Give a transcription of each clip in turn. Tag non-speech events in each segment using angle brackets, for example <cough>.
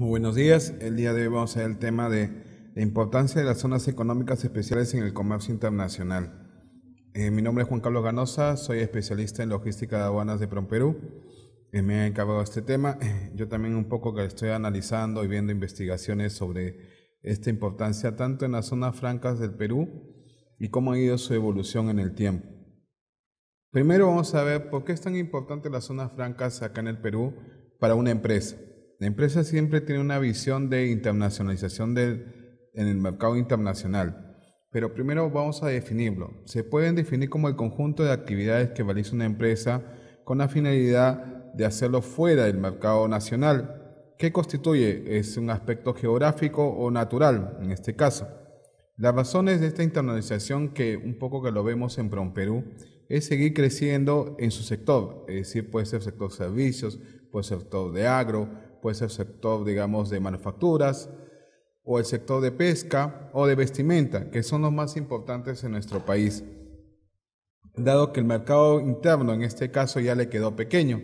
Muy buenos días. El día de hoy vamos a ver el tema de la importancia de las zonas económicas especiales en el comercio internacional. Eh, mi nombre es Juan Carlos Ganosa, soy especialista en logística de aduanas de Perú. Eh, me he encargado este tema. <clears throat> Yo también un poco que estoy analizando y viendo investigaciones sobre esta importancia tanto en las zonas francas del Perú y cómo ha ido su evolución en el tiempo. Primero vamos a ver por qué es tan importante las zonas francas acá en el Perú para una empresa. La empresa siempre tiene una visión de internacionalización en el mercado internacional, pero primero vamos a definirlo. Se pueden definir como el conjunto de actividades que realiza una empresa con la finalidad de hacerlo fuera del mercado nacional. ¿Qué constituye? ¿Es un aspecto geográfico o natural en este caso? Las razones de esta internacionalización, que un poco que lo vemos en Perú, es seguir creciendo en su sector, es decir, puede ser sector servicios, puede ser sector de agro, pues el sector, digamos, de manufacturas o el sector de pesca o de vestimenta, que son los más importantes en nuestro país, dado que el mercado interno en este caso ya le quedó pequeño.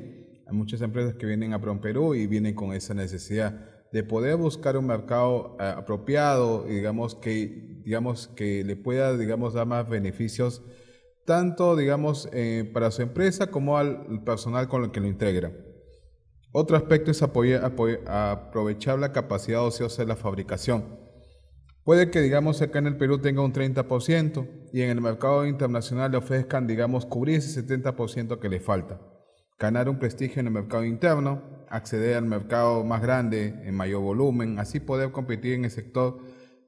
Hay muchas empresas que vienen a Prom Perú y vienen con esa necesidad de poder buscar un mercado eh, apropiado, digamos que, digamos que le pueda, digamos, dar más beneficios tanto, digamos, eh, para su empresa como al personal con el que lo integra. Otro aspecto es aprovechar la capacidad ociosa de la fabricación. Puede que, digamos, acá en el Perú tenga un 30% y en el mercado internacional le ofrezcan, digamos, cubrir ese 70% que le falta. Ganar un prestigio en el mercado interno, acceder al mercado más grande, en mayor volumen, así poder competir en el sector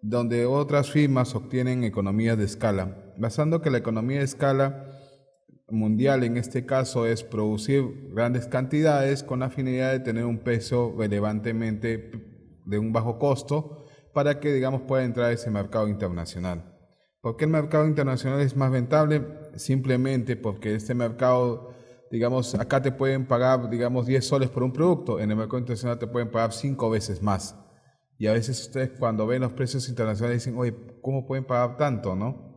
donde otras firmas obtienen economías de escala. Basando que la economía de escala mundial en este caso es producir grandes cantidades con la finalidad de tener un peso relevantemente de un bajo costo para que digamos pueda entrar ese mercado internacional. ¿Por qué el mercado internacional es más rentable? Simplemente porque este mercado, digamos, acá te pueden pagar, digamos, 10 soles por un producto, en el mercado internacional te pueden pagar 5 veces más. Y a veces ustedes cuando ven los precios internacionales dicen, oye, ¿cómo pueden pagar tanto, no?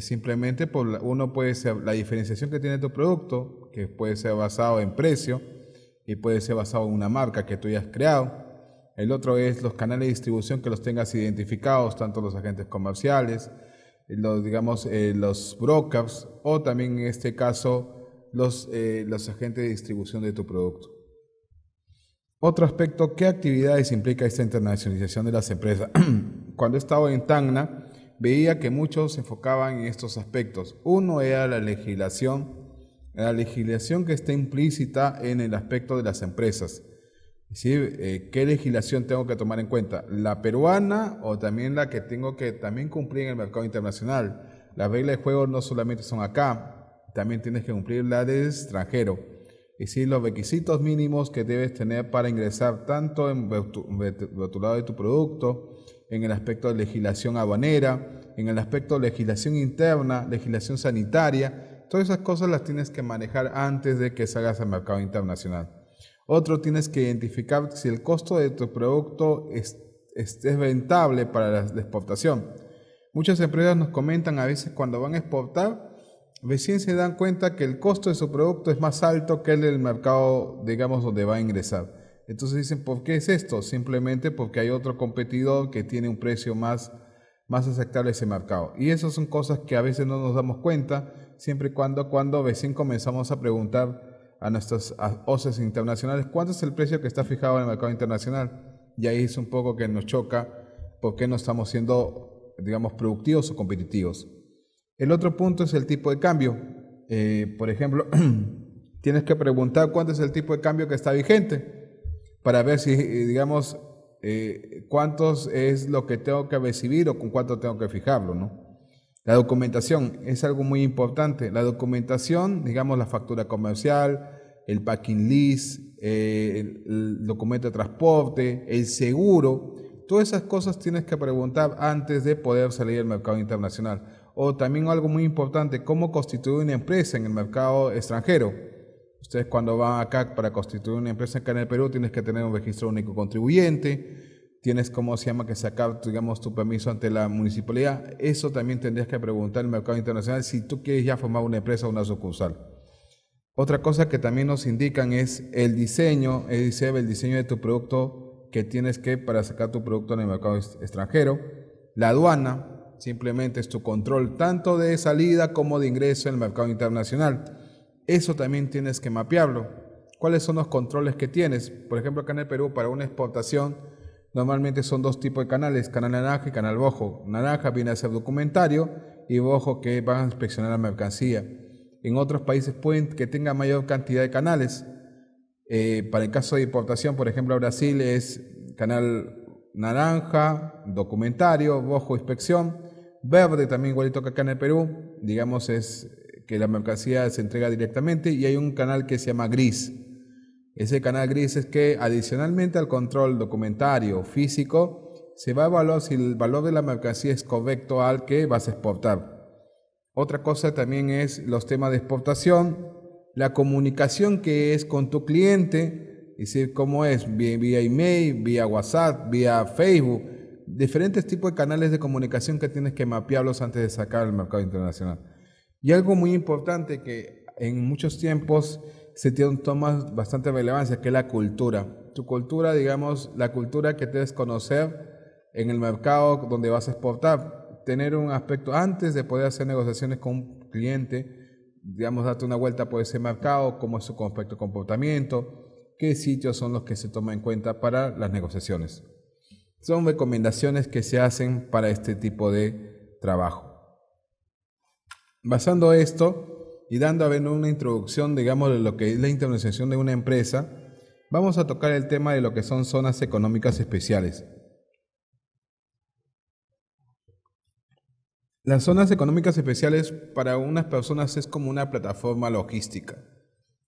simplemente por uno puede ser la diferenciación que tiene tu producto, que puede ser basado en precio y puede ser basado en una marca que tú hayas creado. El otro es los canales de distribución que los tengas identificados, tanto los agentes comerciales, los, digamos, eh, los brokers o también en este caso eh, los, agentes de distribución de tu producto. Otro aspecto, ¿qué actividades implica esta internacionalización de las empresas? <clears throat> Cuando he estado en Tacna, veía que muchos se enfocaban en estos aspectos. Uno era la legislación, la legislación que está implícita en el aspecto de las empresas. ¿Sí? Eh, ¿Qué legislación tengo que tomar en cuenta? ¿La peruana o también la que tengo que también cumplir en el mercado internacional? Las reglas de juego no solamente son acá, también tienes que cumplir la de extranjero. Y si los requisitos mínimos que debes tener para ingresar tanto en lado de tu producto, en el aspecto de legislación habanera, en el aspecto de legislación interna, legislación sanitaria. Todas esas cosas las tienes que manejar antes de que salgas al mercado internacional. Otro, tienes que identificar si el costo de tu producto es, rentable para la, la exportación. Muchas empresas nos comentan a veces cuando van a exportar, recién se dan cuenta que el costo de su producto es más alto que el del mercado, digamos, donde va a ingresar. Entonces dicen, ¿por qué es esto? Simplemente porque hay otro competidor que tiene un precio más, más aceptable ese mercado. Y esas son cosas que a veces no nos damos cuenta, siempre y cuando, cuando recién comenzamos a preguntar a nuestras OCEs internacionales cuánto es el precio que está fijado en el mercado internacional. Y ahí es un poco que nos choca por qué no estamos siendo, digamos, productivos o competitivos. El otro punto es el tipo de cambio. Eh, por ejemplo, <clears throat> tienes que preguntar cuánto es el tipo de cambio que está vigente para ver si, eh, digamos, eh, cuántos es lo que tengo que recibir o con cuánto tengo que fijarlo, ¿no? La documentación es algo muy importante. La documentación, digamos, la factura comercial, el packing list, eh, el, documento de transporte, el seguro, todas esas cosas tienes que preguntar antes de poder salir al mercado internacional. O también algo muy importante, cómo constituir una empresa en el mercado extranjero Ustedes cuando van acá para constituir una empresa acá en el Perú tienes que tener un registro único contribuyente, tienes cómo se llama que sacar, digamos, tu permiso ante la municipalidad. Eso también tendrías que preguntar al mercado internacional si tú quieres ya formar una empresa o una sucursal. Otra cosa que también nos indican es el diseño, el diseño, el diseño de tu producto que tienes que para sacar tu producto en el mercado extranjero. La aduana, simplemente es tu control tanto de salida como de ingreso en el mercado internacional. Eso también tienes que mapearlo. ¿Cuáles son los controles que tienes? Por ejemplo, acá en el Perú, para una exportación, normalmente son dos tipos de canales, canal naranja y canal bojo. Naranja viene a ser documentario y bojo que va a inspeccionar la mercancía. En otros países pueden que tenga mayor cantidad de canales. Eh, para el caso de importación, por ejemplo, a Brasil es canal naranja, documentario, bojo, inspección. Verde también igualito que acá en el Perú, digamos es que la mercancía se entrega directamente y hay un canal que se llama gris. Ese canal gris es que adicionalmente al control documentario físico, se va a evaluar si el valor de la mercancía es correcto al que vas a exportar. Otra cosa también es los temas de exportación, la comunicación que es con tu cliente, es decir, cómo es, vía, vía email, vía WhatsApp, vía Facebook, diferentes tipos de canales de comunicación que tienes que mapearlos antes de sacar al mercado internacional. Y algo muy importante que en muchos tiempos se tiene, toma bastante relevancia, que es la cultura. Tu cultura, digamos, la cultura que debes conocer en el mercado donde vas a exportar. Tener un aspecto antes de poder hacer negociaciones con un cliente, digamos, darte una vuelta por ese mercado, cómo es su aspecto comportamiento, qué sitios son los que se toman en cuenta para las negociaciones. Son recomendaciones que se hacen para este tipo de trabajo. Basando esto y dando a ver una introducción, digamos, de lo que es la internacionalización de una empresa, vamos a tocar el tema de lo que son zonas económicas especiales. Las zonas económicas especiales para unas personas es como una plataforma logística.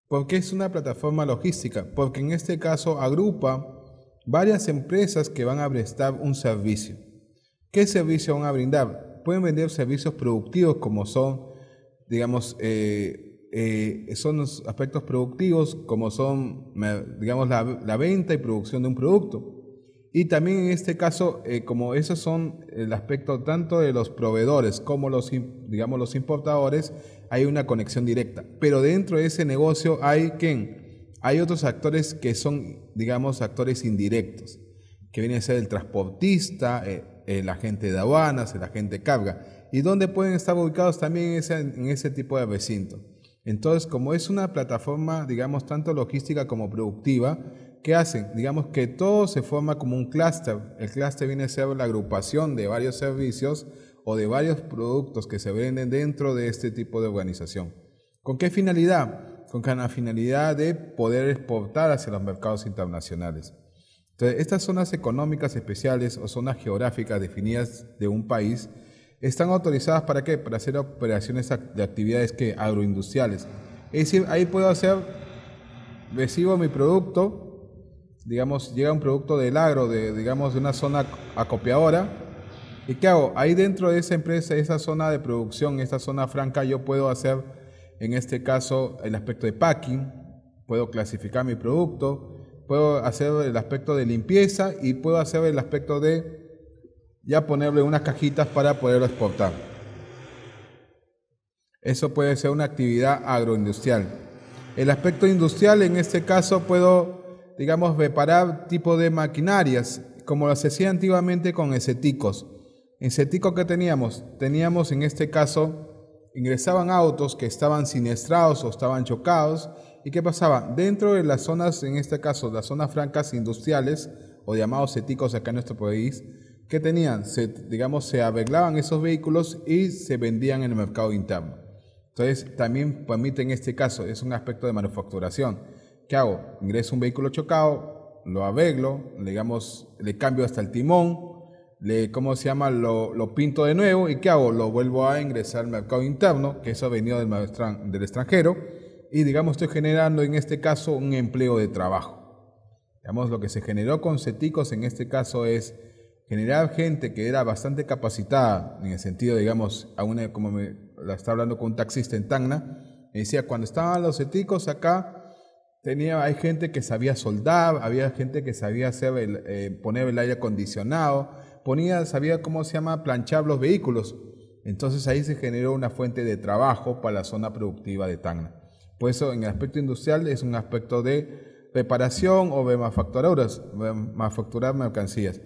¿Por qué es una plataforma logística? Porque en este caso agrupa varias empresas que van a prestar un servicio. ¿Qué servicio van a brindar? pueden vender servicios productivos como son, digamos, eh, eh, son los aspectos productivos como son, digamos, la, venta y producción de un producto. Y también en este caso, eh, como esos son el aspecto tanto de los proveedores como los, digamos, los importadores, hay una conexión directa. Pero dentro de ese negocio hay, ¿quién? hay otros actores que son, digamos, actores indirectos, que viene a ser el transportista, eh, la gente de aduanas, la gente de carga, y donde pueden estar ubicados también en ese, en ese tipo de recinto. Entonces, como es una plataforma, digamos, tanto logística como productiva, ¿qué hacen? Digamos que todo se forma como un clúster. El clúster viene a ser la agrupación de varios servicios o de varios productos que se venden dentro de este tipo de organización. ¿Con qué finalidad? Con la finalidad de poder exportar hacia los mercados internacionales. Entonces, estas zonas económicas especiales o zonas geográficas definidas de un país están autorizadas para qué? Para hacer operaciones de actividades que agroindustriales. Es decir, ahí puedo hacer, recibo mi producto, digamos, llega un producto del agro, digamos, de una zona acopiadora. ¿Y qué hago? Ahí dentro de esa empresa, esa zona de producción, esa zona franca, yo puedo hacer, en este caso, el aspecto de packing, puedo clasificar mi producto, puedo hacer el aspecto de limpieza y puedo hacer el aspecto de ya ponerle unas cajitas para poderlo exportar. Eso puede ser una actividad agroindustrial. El aspecto industrial, en este caso, puedo, digamos, reparar tipo de maquinarias, como lo hacía antiguamente con esceticos. En que teníamos, teníamos en este caso, ingresaban autos que estaban siniestrados o estaban chocados, ¿Y qué pasaba? Dentro de las zonas, en este caso, las zonas francas industriales, o llamados éticos acá en nuestro país, ¿qué tenían? Se, digamos, se arreglaban esos vehículos y se vendían en el mercado interno. Entonces, también permite en este caso, es un aspecto de manufacturación. ¿Qué hago? Ingreso un vehículo chocado, lo arreglo, digamos, le cambio hasta el timón, le, ¿cómo se llama? Lo, pinto de nuevo y ¿qué hago? Lo vuelvo a ingresar al mercado interno, que eso ha venido del extranjero y digamos estoy generando en este caso un empleo de trabajo. Digamos, lo que se generó con CETICOS en este caso es generar gente que era bastante capacitada, en el sentido, digamos, a una, como me, la está hablando con un taxista en Tacna, me decía, cuando estaban los CETICOS acá, tenía, hay gente que sabía soldar, había gente que sabía hacer eh, poner el aire acondicionado, ponía, sabía cómo se llama planchar los vehículos. Entonces ahí se generó una fuente de trabajo para la zona productiva de Tacna. Por eso en el aspecto industrial es un aspecto de preparación o de manufacturar mercancías.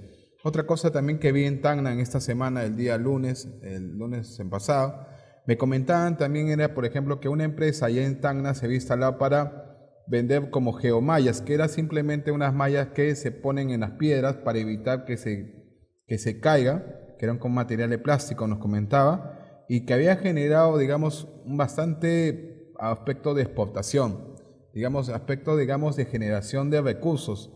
Otra cosa también que vi en Tacna en esta semana, el día lunes, el lunes en pasado, me comentaban también era, por ejemplo, que una empresa allá en Tacna se había instalado para vender como geomallas, que era simplemente unas mallas que se ponen en las piedras para evitar que se, que se caiga, que eran con material de plástico, nos comentaba, y que había generado, digamos, un bastante aspecto de exportación, digamos, aspecto, digamos, de generación de recursos.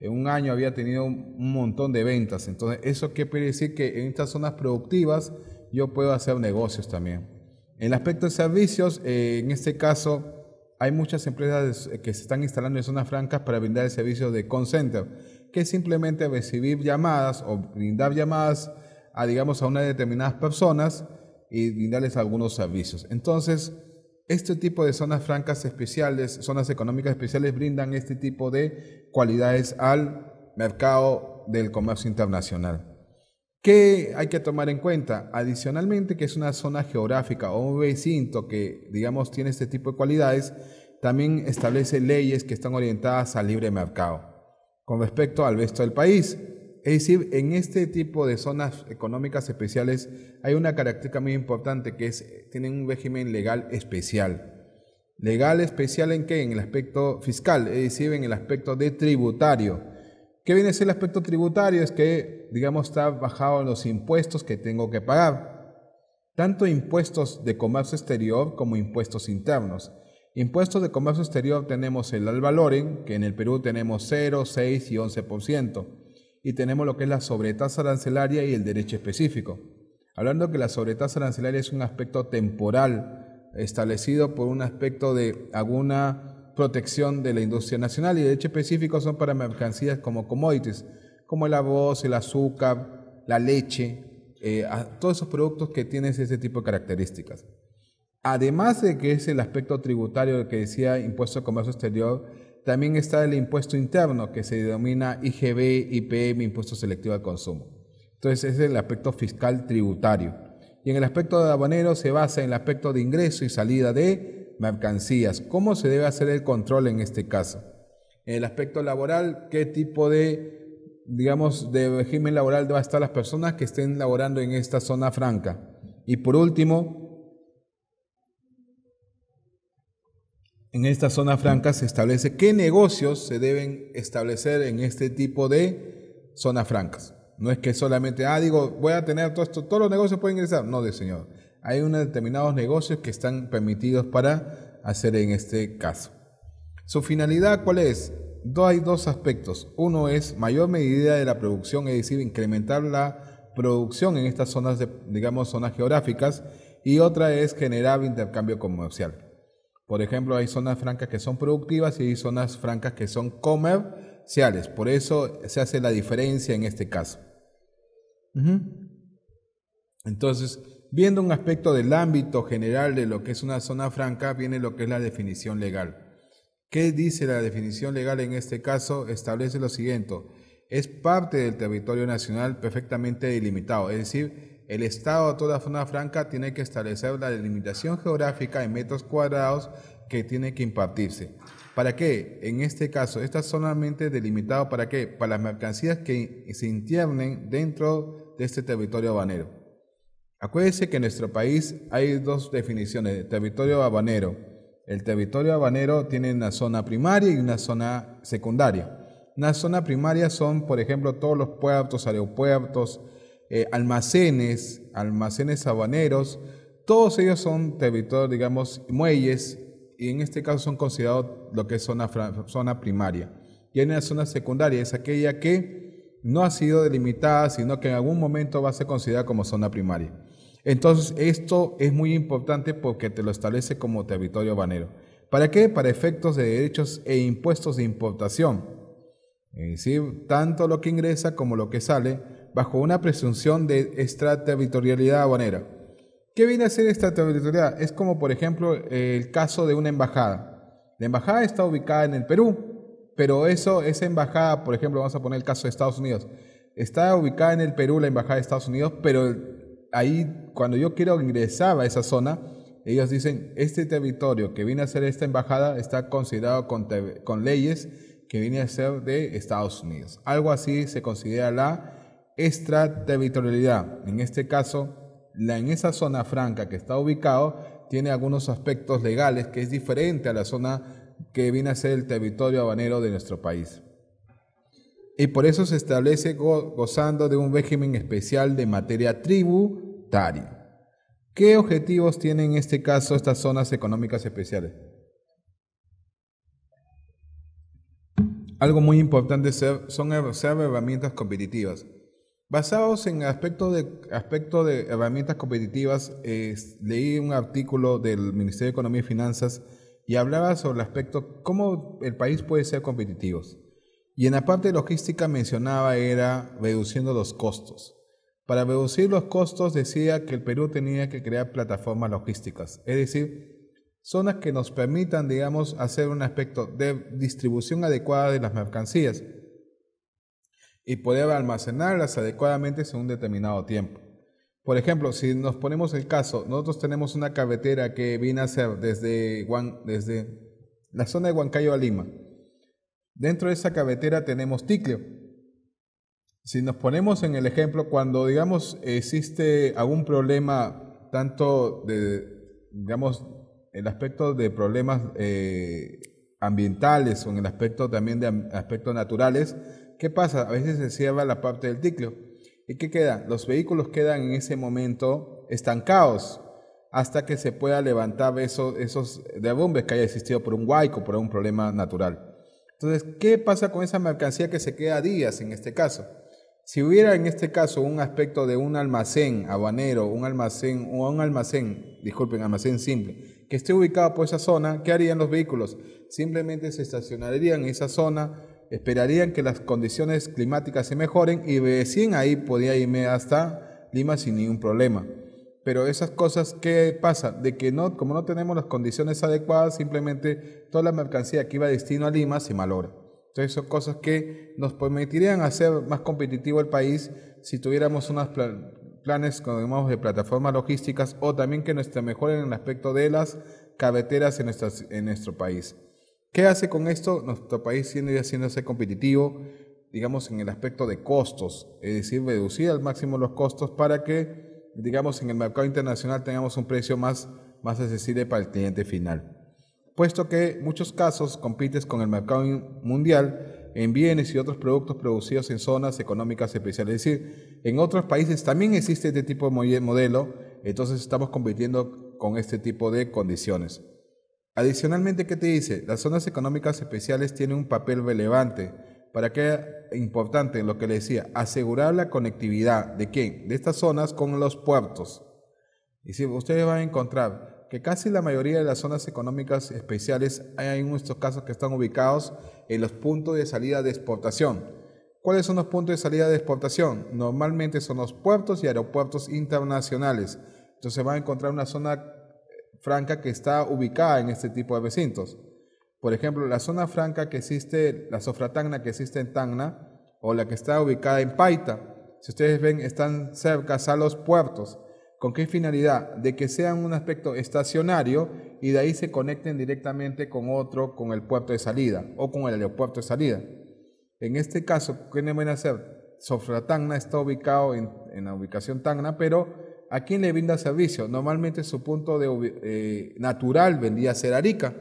En un año había tenido un montón de ventas. Entonces, ¿eso qué quiere decir? Que en estas zonas productivas yo puedo hacer negocios también. En el aspecto de servicios, eh, en este caso, hay muchas empresas que se están instalando en zonas francas para brindar el servicio de call center, que es simplemente recibir llamadas o brindar llamadas a, digamos, a unas determinadas personas y brindarles algunos servicios. Entonces, este tipo de zonas francas especiales, zonas económicas especiales, brindan este tipo de cualidades al mercado del comercio internacional. ¿Qué hay que tomar en cuenta? Adicionalmente, que es una zona geográfica o un recinto que, digamos, tiene este tipo de cualidades, también establece leyes que están orientadas al libre mercado con respecto al resto del país. Es decir, en este tipo de zonas económicas especiales hay una característica muy importante que es, tienen un régimen legal especial. Legal especial en qué? En el aspecto fiscal, es decir, en el aspecto de tributario. ¿Qué viene a ser el aspecto tributario? Es que, digamos, está bajado en los impuestos que tengo que pagar. Tanto impuestos de comercio exterior como impuestos internos. Impuestos de comercio exterior tenemos el al que en el Perú tenemos 0, 6 y 11% y tenemos lo que es la sobretasa arancelaria y el derecho específico. Hablando que la sobretasa arancelaria es un aspecto temporal establecido por un aspecto de alguna protección de la industria nacional y el derecho específico son para mercancías como commodities, como el arroz, el azúcar, la leche, eh, todos esos productos que tienen ese tipo de características. Además de que es el aspecto tributario que decía impuesto al comercio exterior, también está el impuesto interno, que se denomina IGB, IPM, impuesto selectivo al consumo. Entonces, ese es el aspecto fiscal tributario. Y en el aspecto de abonero, se basa en el aspecto de ingreso y salida de mercancías. ¿Cómo se debe hacer el control en este caso? En el aspecto laboral, ¿qué tipo de, digamos, de régimen laboral va a estar las personas que estén laborando en esta zona franca? Y por último, en esta zona franca se establece qué negocios se deben establecer en este tipo de zonas francas. No es que solamente, ah, digo, voy a tener todo esto, todos los negocios pueden ingresar. No, de señor. Hay unos determinados negocios que están permitidos para hacer en este caso. Su finalidad, ¿cuál es? hay dos aspectos. Uno es mayor medida de la producción, es decir, incrementar la producción en estas zonas, de, digamos, zonas geográficas. Y otra es generar intercambio comercial. Por ejemplo, hay zonas francas que son productivas y hay zonas francas que son comerciales. Por eso se hace la diferencia en este caso. Entonces, viendo un aspecto del ámbito general de lo que es una zona franca, viene lo que es la definición legal. ¿Qué dice la definición legal en este caso? Establece lo siguiente. Es parte del territorio nacional perfectamente delimitado, es decir, el Estado de toda zona franca tiene que establecer la delimitación geográfica en metros cuadrados que tiene que impartirse. ¿Para qué? En este caso, está solamente delimitado para qué? Para las mercancías que se internen dentro de este territorio habanero. Acuérdense que en nuestro país hay dos definiciones de territorio habanero. El territorio habanero tiene una zona primaria y una zona secundaria. Una zona primaria son, por ejemplo, todos los puertos, aeropuertos, eh, almacenes, almacenes habaneros, todos ellos son territorios, digamos, muelles, y en este caso son considerados lo que es zona, zona primaria. Y en la zona secundaria, es aquella que no ha sido delimitada, sino que en algún momento va a ser considerada como zona primaria. Entonces, esto es muy importante porque te lo establece como territorio habanero. ¿Para qué? Para efectos de derechos e impuestos de importación. Es decir, tanto lo que ingresa como lo que sale, bajo una presunción de extraterritorialidad aduanera. ¿Qué viene a ser extraterritorialidad? Es como, por ejemplo, el caso de una embajada. La embajada está ubicada en el Perú, pero eso, esa embajada, por ejemplo, vamos a poner el caso de Estados Unidos. Está ubicada en el Perú la embajada de Estados Unidos, pero ahí, cuando yo quiero ingresar a esa zona, ellos dicen, este territorio que viene a ser esta embajada está considerado con, con leyes que viene a ser de Estados Unidos. Algo así se considera la extraterritorialidad. En este caso, la, en esa zona franca que está ubicado tiene algunos aspectos legales que es diferente a la zona que viene a ser el territorio habanero de nuestro país. Y por eso se establece gozando de un régimen especial de materia tributaria. ¿Qué objetivos tienen en este caso estas zonas económicas especiales? Algo muy importante son, ser herramientas competitivas. Basados en aspecto de, aspecto de herramientas competitivas, leí un artículo del Ministerio de Economía y Finanzas y hablaba sobre el aspecto cómo el país puede ser competitivo. Y en la parte logística mencionaba era reduciendo los costos. Para reducir los costos decía que el Perú tenía que crear plataformas logísticas, es decir, zonas que nos permitan, digamos, hacer un aspecto de distribución adecuada de las mercancías y poder almacenarlas adecuadamente según un determinado tiempo. Por ejemplo, si nos ponemos el caso, nosotros tenemos una cabetera que viene a ser desde, desde la zona de Huancayo a Lima. Dentro de esa cabetera tenemos Ticlio. Si nos ponemos en el ejemplo, cuando digamos existe algún problema, tanto de, digamos, el aspecto de problemas eh, ambientales o en el aspecto también de aspectos naturales, ¿qué pasa? A veces se cierra la parte del ciclo. ¿Y qué queda? Los vehículos quedan en ese momento estancados hasta que se pueda levantar esos, de derrumbes que haya existido por un huaico, por un problema natural. Entonces, ¿qué pasa con esa mercancía que se queda días en este caso? Si hubiera en este caso un aspecto de un almacén habanero, un almacén o un almacén, disculpen, almacén simple, que esté ubicado por esa zona, ¿qué harían los vehículos? Simplemente se estacionarían en esa zona, esperarían que las condiciones climáticas se mejoren y recién ahí podía irme hasta Lima sin ningún problema. Pero esas cosas, ¿qué pasa? De que no, como no tenemos las condiciones adecuadas, simplemente toda la mercancía que iba destino a Lima se malogra. Entonces son cosas que nos permitirían hacer más competitivo el país si tuviéramos unos planes, de plataformas logísticas o también que nos mejoren en el aspecto de las carreteras en, nuestro país. ¿Qué hace con esto? Nuestro país siendo haciéndose competitivo, digamos, en el aspecto de costos, es decir, reducir al máximo los costos para que, digamos, en el mercado internacional tengamos un precio más, más accesible para el cliente final puesto que en muchos casos compites con el mercado mundial en bienes y otros productos producidos en zonas económicas especiales. Es decir, en otros países también existe este tipo de modelo, entonces estamos compitiendo con este tipo de condiciones. Adicionalmente, ¿qué te dice? Las zonas económicas especiales tienen un papel relevante para que importante lo que le decía, asegurar la conectividad de quién? De estas zonas con los puertos. Y si ustedes van a encontrar que casi la mayoría de las zonas económicas especiales hay en estos casos que están ubicados en los puntos de salida de exportación. ¿Cuáles son los puntos de salida de exportación? Normalmente son los puertos y aeropuertos internacionales. Entonces va a encontrar una zona eh, franca que está ubicada en este tipo de recintos. Por ejemplo, la zona franca que existe, la sofratagna que existe en Tangna, o la que está ubicada en Paita. Si ustedes ven, están cerca a los puertos. ¿Con qué finalidad? De que sean un aspecto estacionario y de ahí se conecten directamente con otro, con el puerto de salida o con el aeropuerto de salida. En este caso, ¿qué deben hacer? Sofratagna está ubicado en, la ubicación Tangna, pero ¿a quién le brinda servicio? Normalmente su punto de, eh, natural vendría a ser Arica.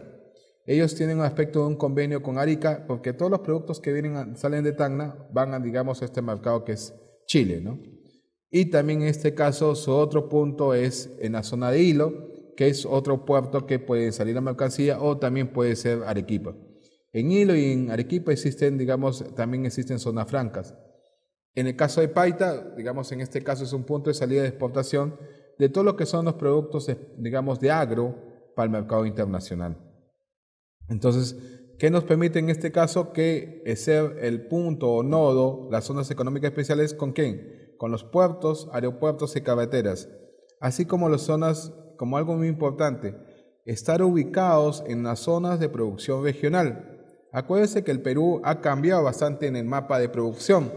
Ellos tienen un aspecto de un convenio con Arica porque todos los productos que vienen salen de Tangna van a, digamos, a este mercado que es Chile, ¿no? Y también en este caso su otro punto es en la zona de Hilo, que es otro puerto que puede salir a mercancía o también puede ser Arequipa. En Hilo y en Arequipa existen, digamos, también existen zonas francas. En el caso de Paita, digamos, en este caso es un punto de salida de exportación de todo lo que son los productos, digamos, de agro para el mercado internacional. Entonces, ¿qué nos permite en este caso que eh, ser el punto o nodo, las zonas económicas especiales, con quién? con los puertos, aeropuertos y carreteras, así como las zonas, como algo muy importante, estar ubicados en las zonas de producción regional. Acuérdense que el Perú ha cambiado bastante en el mapa de producción.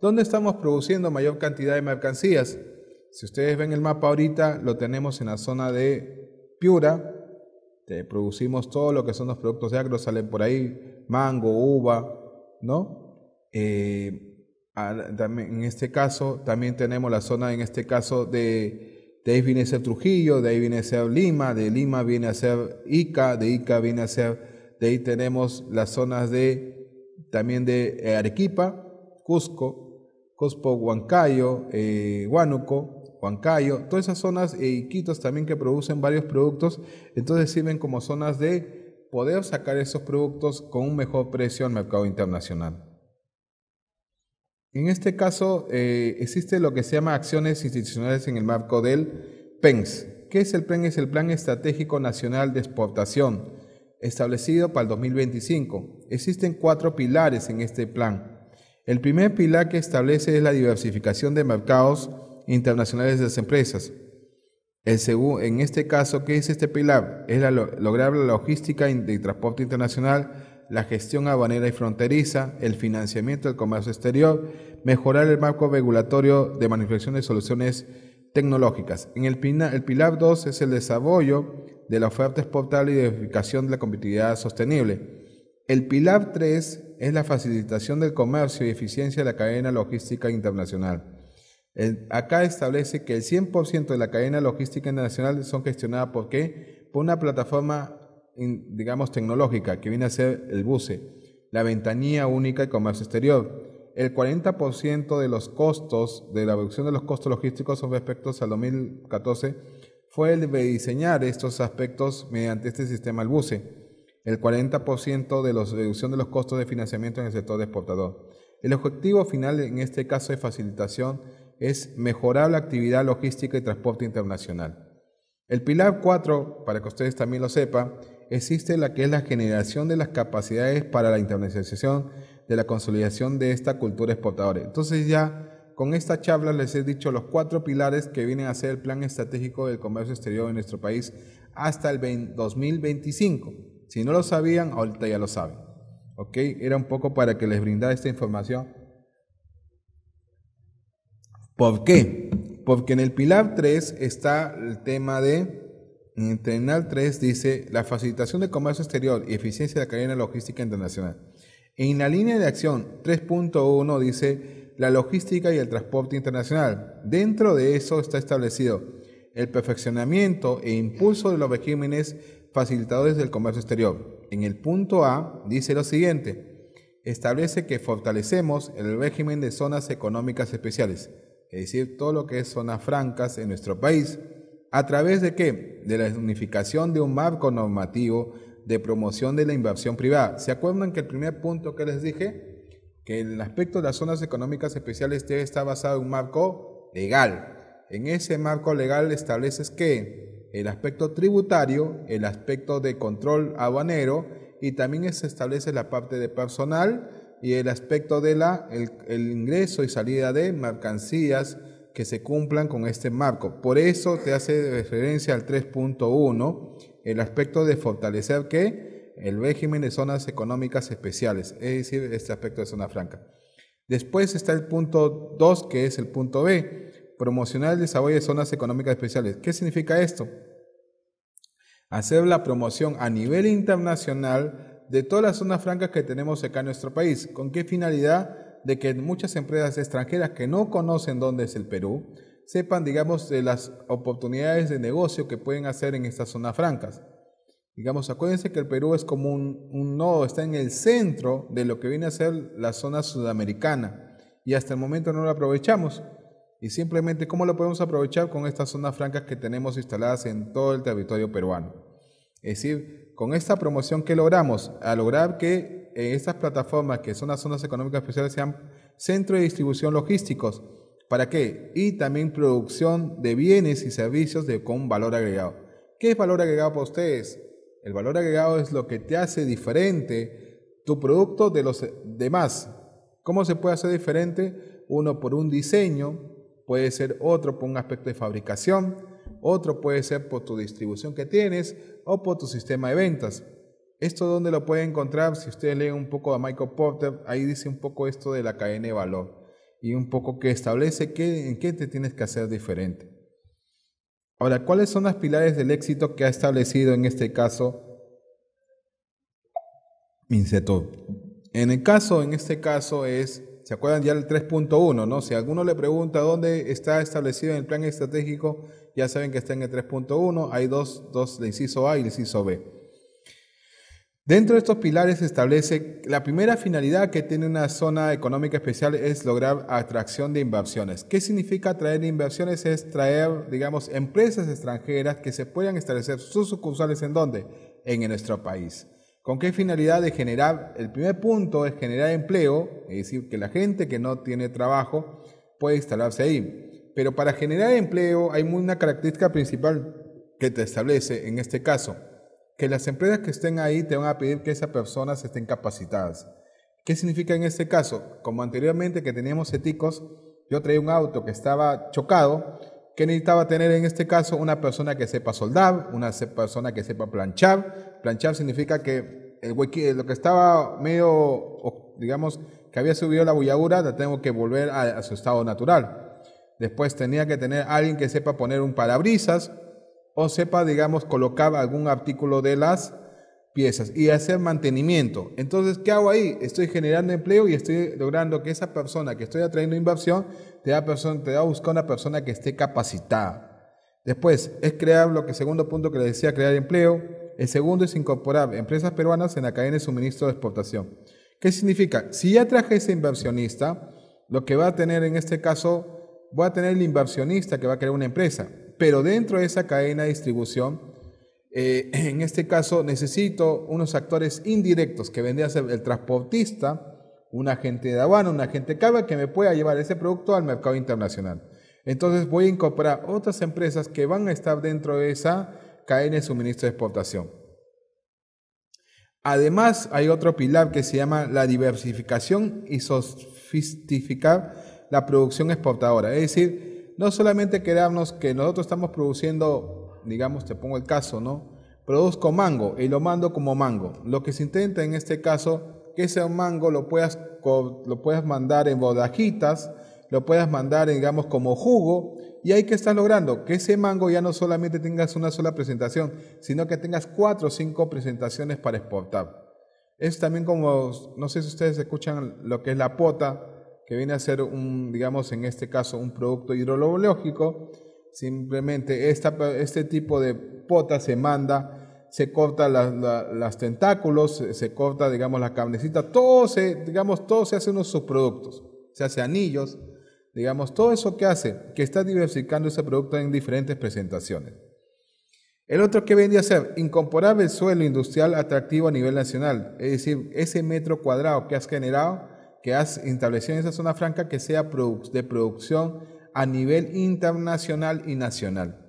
¿Dónde estamos produciendo mayor cantidad de mercancías? Si ustedes ven el mapa ahorita, lo tenemos en la zona de Piura. producimos todo lo que son los productos de agro, salen por ahí, mango, uva, ¿no? Eh, Ah, en este caso, también tenemos la zona, en este caso, de, ahí viene a ser Trujillo, de ahí viene a ser Lima, de Lima viene a ser Ica, de Ica viene a ser, de ahí tenemos las zonas de, también de eh, Arequipa, Cusco, Cusco, Huancayo, eh, Huánuco, Huancayo, todas esas zonas e Iquitos también que producen varios productos, entonces sirven como zonas de poder sacar esos productos con un mejor precio al mercado internacional. En este caso, eh, existe lo que se llama acciones institucionales en el marco del PENS. ¿Qué es el PENS? Es el Plan Estratégico Nacional de Exportación, establecido para el 2025. Existen cuatro pilares en este plan. El primer pilar que establece es la diversificación de mercados internacionales de las empresas. El en este caso, ¿qué es este pilar? Es lograr la logística de transporte internacional la gestión aduanera y fronteriza, el financiamiento del comercio exterior, mejorar el marco regulatorio de manifestación de soluciones tecnológicas. En el, el pilar 2 es el desarrollo de la oferta exportable y de de la competitividad sostenible. El pilar 3 es la facilitación del comercio y eficiencia de la cadena logística internacional. acá establece que el 100% de la cadena logística internacional son gestionadas por Por una plataforma digamos, tecnológica, que viene a ser el buce, la ventanilla única y comercio exterior. El 40% de los costos, de la reducción de los costos logísticos respecto al 2014, fue el de diseñar estos aspectos mediante este sistema el buce. El 40% de la reducción de los costos de financiamiento en el sector exportador. El objetivo final en este caso de facilitación es mejorar la actividad logística y transporte internacional. El pilar 4, para que ustedes también lo sepan, existe la que es la generación de las capacidades para la internacionalización de la consolidación de esta cultura exportadora. Entonces ya con esta charla les he dicho los cuatro pilares que vienen a ser el plan estratégico del comercio exterior en nuestro país hasta el 2025. Si no lo sabían, ahorita ya lo saben. ¿Ok? Era un poco para que les brindara esta información. ¿Por qué? Porque en el pilar 3 está el tema de en el Terminal 3 dice la facilitación de comercio exterior y eficiencia de la cadena logística internacional. En la línea de acción 3.1 dice la logística y el transporte internacional. Dentro de eso está establecido el perfeccionamiento e impulso de los regímenes facilitadores del comercio exterior. En el punto A dice lo siguiente, establece que fortalecemos el régimen de zonas económicas especiales, es decir, todo lo que es zonas francas en nuestro país ¿A través de qué? De la unificación de un marco normativo de promoción de la inversión privada. ¿Se acuerdan que el primer punto que les dije? Que el aspecto de las zonas económicas especiales debe estar basado en un marco legal. En ese marco legal estableces que el aspecto tributario, el aspecto de control aduanero y también se establece la parte de personal y el aspecto de la ingreso y salida de mercancías que se cumplan con este marco. Por eso te hace referencia al 3.1, el aspecto de fortalecer que el régimen de zonas económicas especiales, es decir, este aspecto de zona franca. Después está el punto 2, que es el punto B, promocionar el desarrollo de zonas económicas especiales. ¿Qué significa esto? Hacer la promoción a nivel internacional de todas las zonas francas que tenemos acá en nuestro país. ¿Con qué finalidad? de que muchas empresas extranjeras que no conocen dónde es el Perú, sepan, digamos, de las oportunidades de negocio que pueden hacer en estas zonas francas. Digamos, acuérdense que el Perú es como un, nodo, está en el centro de lo que viene a ser la zona sudamericana y hasta el momento no lo aprovechamos. Y simplemente, ¿cómo lo podemos aprovechar con estas zonas francas que tenemos instaladas en todo el territorio peruano? Es decir, con esta promoción que logramos, a lograr que en estas plataformas que son las zonas económicas especiales sean centros de distribución logísticos. ¿Para qué? Y también producción de bienes y servicios de, con valor agregado. ¿Qué es valor agregado para ustedes? El valor agregado es lo que te hace diferente tu producto de los demás. ¿Cómo se puede hacer diferente? Uno por un diseño, puede ser otro por un aspecto de fabricación, otro puede ser por tu distribución que tienes o por tu sistema de ventas. ¿Esto dónde lo puede encontrar? Si usted lee un poco a Michael Porter, ahí dice un poco esto de la cadena de valor y un poco que establece qué, en qué te tienes que hacer diferente. Ahora, ¿cuáles son las pilares del éxito que ha establecido en este caso Mincetud? En el caso, en este caso es, ¿se acuerdan ya el 3.1, no? Si alguno le pregunta dónde está establecido en el plan estratégico, ya saben que está en el 3.1, hay dos, dos, el inciso A y el inciso B. Dentro de estos pilares se establece la primera finalidad que tiene una zona económica especial es lograr atracción de inversiones. ¿Qué significa atraer inversiones? Es traer, digamos, empresas extranjeras que se puedan establecer sus sucursales en dónde? En nuestro país. ¿Con qué finalidad de generar? El primer punto es generar empleo, es decir, que la gente que no tiene trabajo puede instalarse ahí. Pero para generar empleo hay una característica principal que te establece en este caso que las empresas que estén ahí te van a pedir que esas personas estén capacitadas. ¿Qué significa en este caso? Como anteriormente que teníamos eticos, yo traía un auto que estaba chocado, que necesitaba tener en este caso una persona que sepa soldar, una persona que sepa planchar. Planchar significa que el lo que estaba medio, digamos, que había subido la bulladura, la tengo que volver a su estado natural. Después tenía que tener alguien que sepa poner un parabrisas, o sepa, digamos, colocar algún artículo de las piezas y hacer mantenimiento. Entonces, ¿qué hago ahí? Estoy generando empleo y estoy logrando que esa persona que estoy atrayendo inversión te da, persona, te a buscar una persona que esté capacitada. Después, es crear lo que segundo punto que le decía, crear empleo. El segundo es incorporar empresas peruanas en la cadena de suministro de exportación. ¿Qué significa? Si ya traje ese inversionista, lo que va a tener en este caso, va a tener el inversionista que va a crear una empresa pero dentro de esa cadena de distribución, eh, en este caso necesito unos actores indirectos que vendría a ser el transportista, un agente de aduana, un agente carga que me pueda llevar ese producto al mercado internacional. Entonces voy a incorporar otras empresas que van a estar dentro de esa cadena de suministro de exportación. Además, hay otro pilar que se llama la diversificación y sofisticar la producción exportadora, es decir, no solamente queramos que nosotros estamos produciendo, digamos, te pongo el caso, ¿no? Produzco mango y lo mando como mango. Lo que se intenta en este caso, que ese mango lo puedas, lo puedas mandar en bodajitas, lo puedas mandar, digamos, como jugo. Y ahí que estás logrando que ese mango ya no solamente tengas una sola presentación, sino que tengas cuatro o cinco presentaciones para exportar. Es también como, no sé si ustedes escuchan lo que es la pota, que viene a ser un, digamos, en este caso, un producto hidrológico. Simplemente esta, este tipo de pota se manda, se corta las tentáculos, se corta, digamos, la carnecita, todo se, digamos, todo se hace unos subproductos, se hace anillos, digamos, todo eso que hace, que está diversificando ese producto en diferentes presentaciones. El otro que viene a ser incorporar el suelo industrial atractivo a nivel nacional, es decir, ese metro cuadrado que has generado, que has establecido en esa zona franca que sea de producción a nivel internacional y nacional.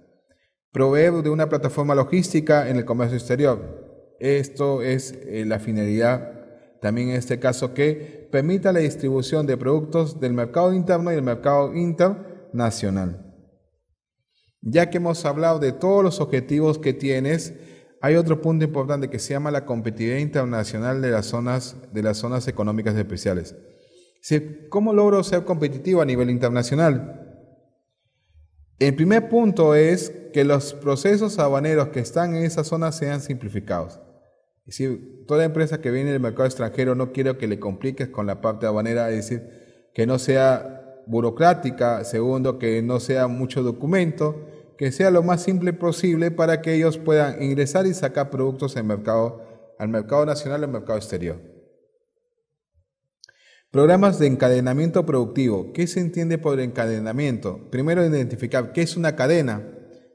Proveer de una plataforma logística en el comercio exterior. Esto es eh, la finalidad también en este caso que permita la distribución de productos del mercado interno y del mercado internacional. Ya que hemos hablado de todos los objetivos que tienes, hay otro punto importante que se llama la competitividad internacional de las zonas, de las zonas económicas especiales. ¿Cómo logro ser competitivo a nivel internacional? El primer punto es que los procesos habaneros que están en esa zona sean simplificados. Es decir, toda empresa que viene del mercado extranjero no quiero que le compliques con la parte habanera, es decir, que no sea burocrática, segundo, que no sea mucho documento, que sea lo más simple posible para que ellos puedan ingresar y sacar productos al mercado, al mercado nacional o al mercado exterior. Programas de encadenamiento productivo. ¿Qué se entiende por encadenamiento? Primero, identificar qué es una cadena.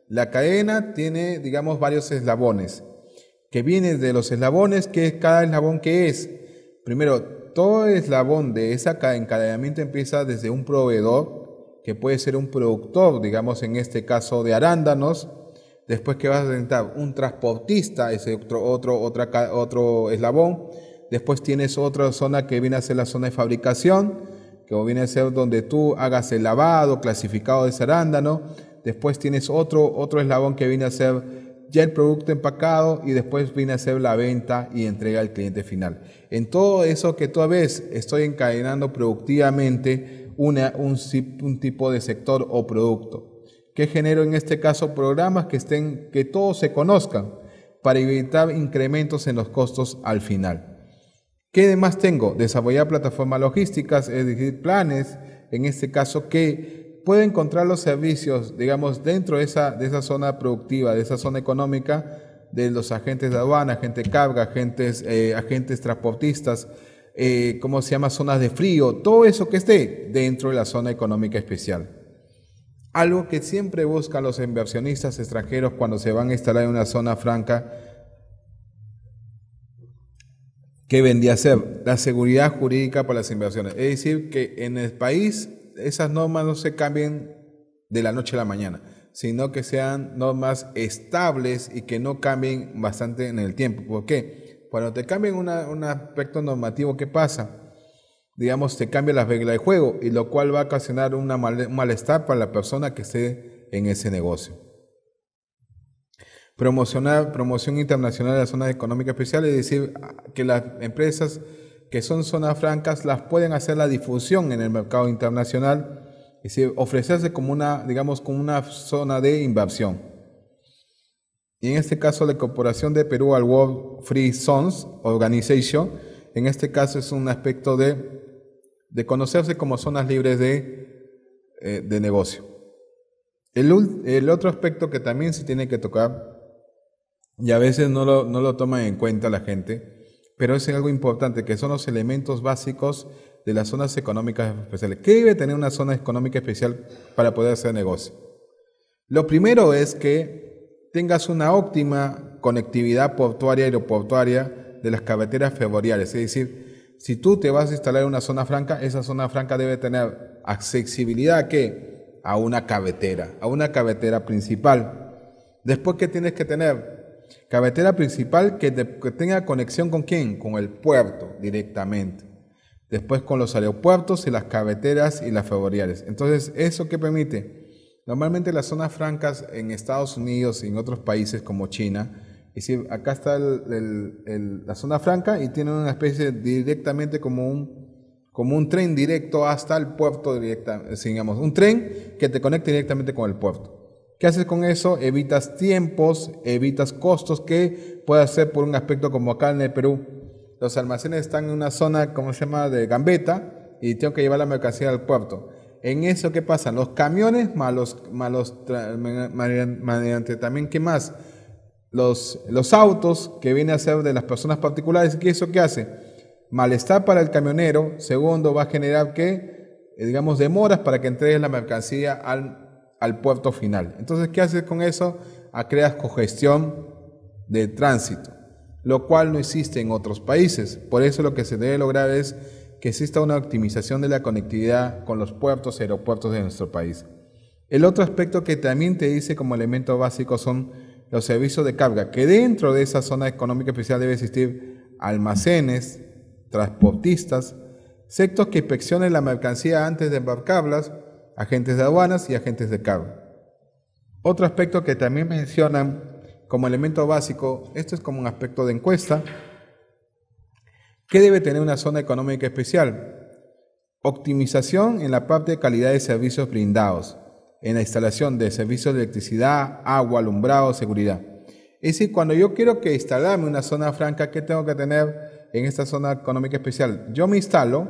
La cadena tiene, digamos, varios eslabones, que viene de los eslabones, ¿Qué es cada eslabón que es. Primero, todo eslabón de ese encadenamiento empieza desde un proveedor, que puede ser un productor, digamos en este caso de arándanos, después que vas a necesitar un transportista, ese otro, otro, otro eslabón, después tienes otra zona que viene a ser la zona de fabricación, que viene a ser donde tú hagas el lavado, clasificado de ese arándano, después tienes otro, otro eslabón que viene a ser ya el producto empacado y después viene a ser la venta y entrega al cliente final. En todo eso que toda vez estoy encadenando productivamente un, tipo de sector o producto. Que genero en este caso programas que, estén, que todos se conozcan para evitar incrementos en los costos al final. ¿Qué demás tengo? Desarrollar plataformas logísticas, es decir, planes, en este caso, que puede encontrar los servicios, digamos, dentro de esa, zona productiva, de esa zona económica, de los agentes de aduana, agentes carga, agentes, eh, agentes transportistas, eh, ¿cómo se llama?, zonas de frío, todo eso que esté dentro de la zona económica especial. Algo que siempre buscan los inversionistas extranjeros cuando se van a instalar en una zona franca, que vendría a ser la seguridad jurídica para las inversiones. Es decir, que en el país esas normas no se cambien de la noche a la mañana, sino que sean normas estables y que no cambien bastante en el tiempo. ¿Por qué? cuando te cambian un aspecto normativo, ¿qué pasa? Digamos, te cambia las reglas de juego y lo cual va a ocasionar un malestar para la persona que esté en ese negocio. Promocionar promoción internacional de las zonas económicas especiales, es decir, que las empresas que son zonas francas las pueden hacer la difusión en el mercado internacional, es decir, ofrecerse como una, digamos, como una zona de inversión. Y en este caso, la Corporación de Perú al World Free Zones Organization, en este caso es un aspecto de, conocerse como zonas libres de, eh, negocio. El, otro aspecto que también se tiene que tocar, y a veces no lo, no lo toman en cuenta la gente, pero es algo importante, que son los elementos básicos de las zonas económicas especiales. ¿Qué debe tener una zona económica especial para poder hacer negocio? Lo primero es que tengas una óptima conectividad portuaria y aeroportuaria de las carreteras ferroviarias. Es decir, si tú te vas a instalar en una zona franca, esa zona franca debe tener accesibilidad a qué? A una cabetera, a una cabetera principal. Después, ¿qué tienes que tener? Cabetera principal que, tenga conexión con quién? Con el puerto directamente. Después con los aeropuertos y las cabeteras y las ferroviarias. Entonces, ¿eso qué permite? Normalmente las zonas francas en Estados Unidos y en otros países como China, decir, acá está la zona franca y tiene una especie directamente como un, como un tren directo hasta el puerto, directa, digamos, un tren que te conecta directamente con el puerto. ¿Qué haces con eso? Evitas tiempos, evitas costos que puede hacer por un aspecto como acá en el Perú. Los almacenes están en una zona, como se llama?, de gambeta y tengo que llevar la mercancía al puerto en eso ¿qué pasa, los camiones, malos, malos, mediante también qué más, los, los autos que viene a ser de las personas particulares, ¿qué eso qué hace? Malestar para el camionero, segundo, va a generar que, eh, digamos, demoras para que entregues la mercancía al, al puerto final. Entonces, ¿qué haces con eso? A ah, creas congestión de tránsito, lo cual no existe en otros países. Por eso lo que se debe lograr es que exista una optimización de la conectividad con los puertos y aeropuertos de nuestro país. El otro aspecto que también te dice como elemento básico son los servicios de carga, que dentro de esa zona económica especial debe existir almacenes, transportistas, sectos que inspeccionen la mercancía antes de embarcarlas, agentes de aduanas y agentes de carga. Otro aspecto que también mencionan como elemento básico, esto es como un aspecto de encuesta, ¿Qué debe tener una zona económica especial? Optimización en la parte de calidad de servicios brindados, en la instalación de servicios de electricidad, agua, alumbrado, seguridad. Es decir, cuando yo quiero que instalarme una zona franca, ¿qué tengo que tener en esta zona económica especial? Yo me instalo,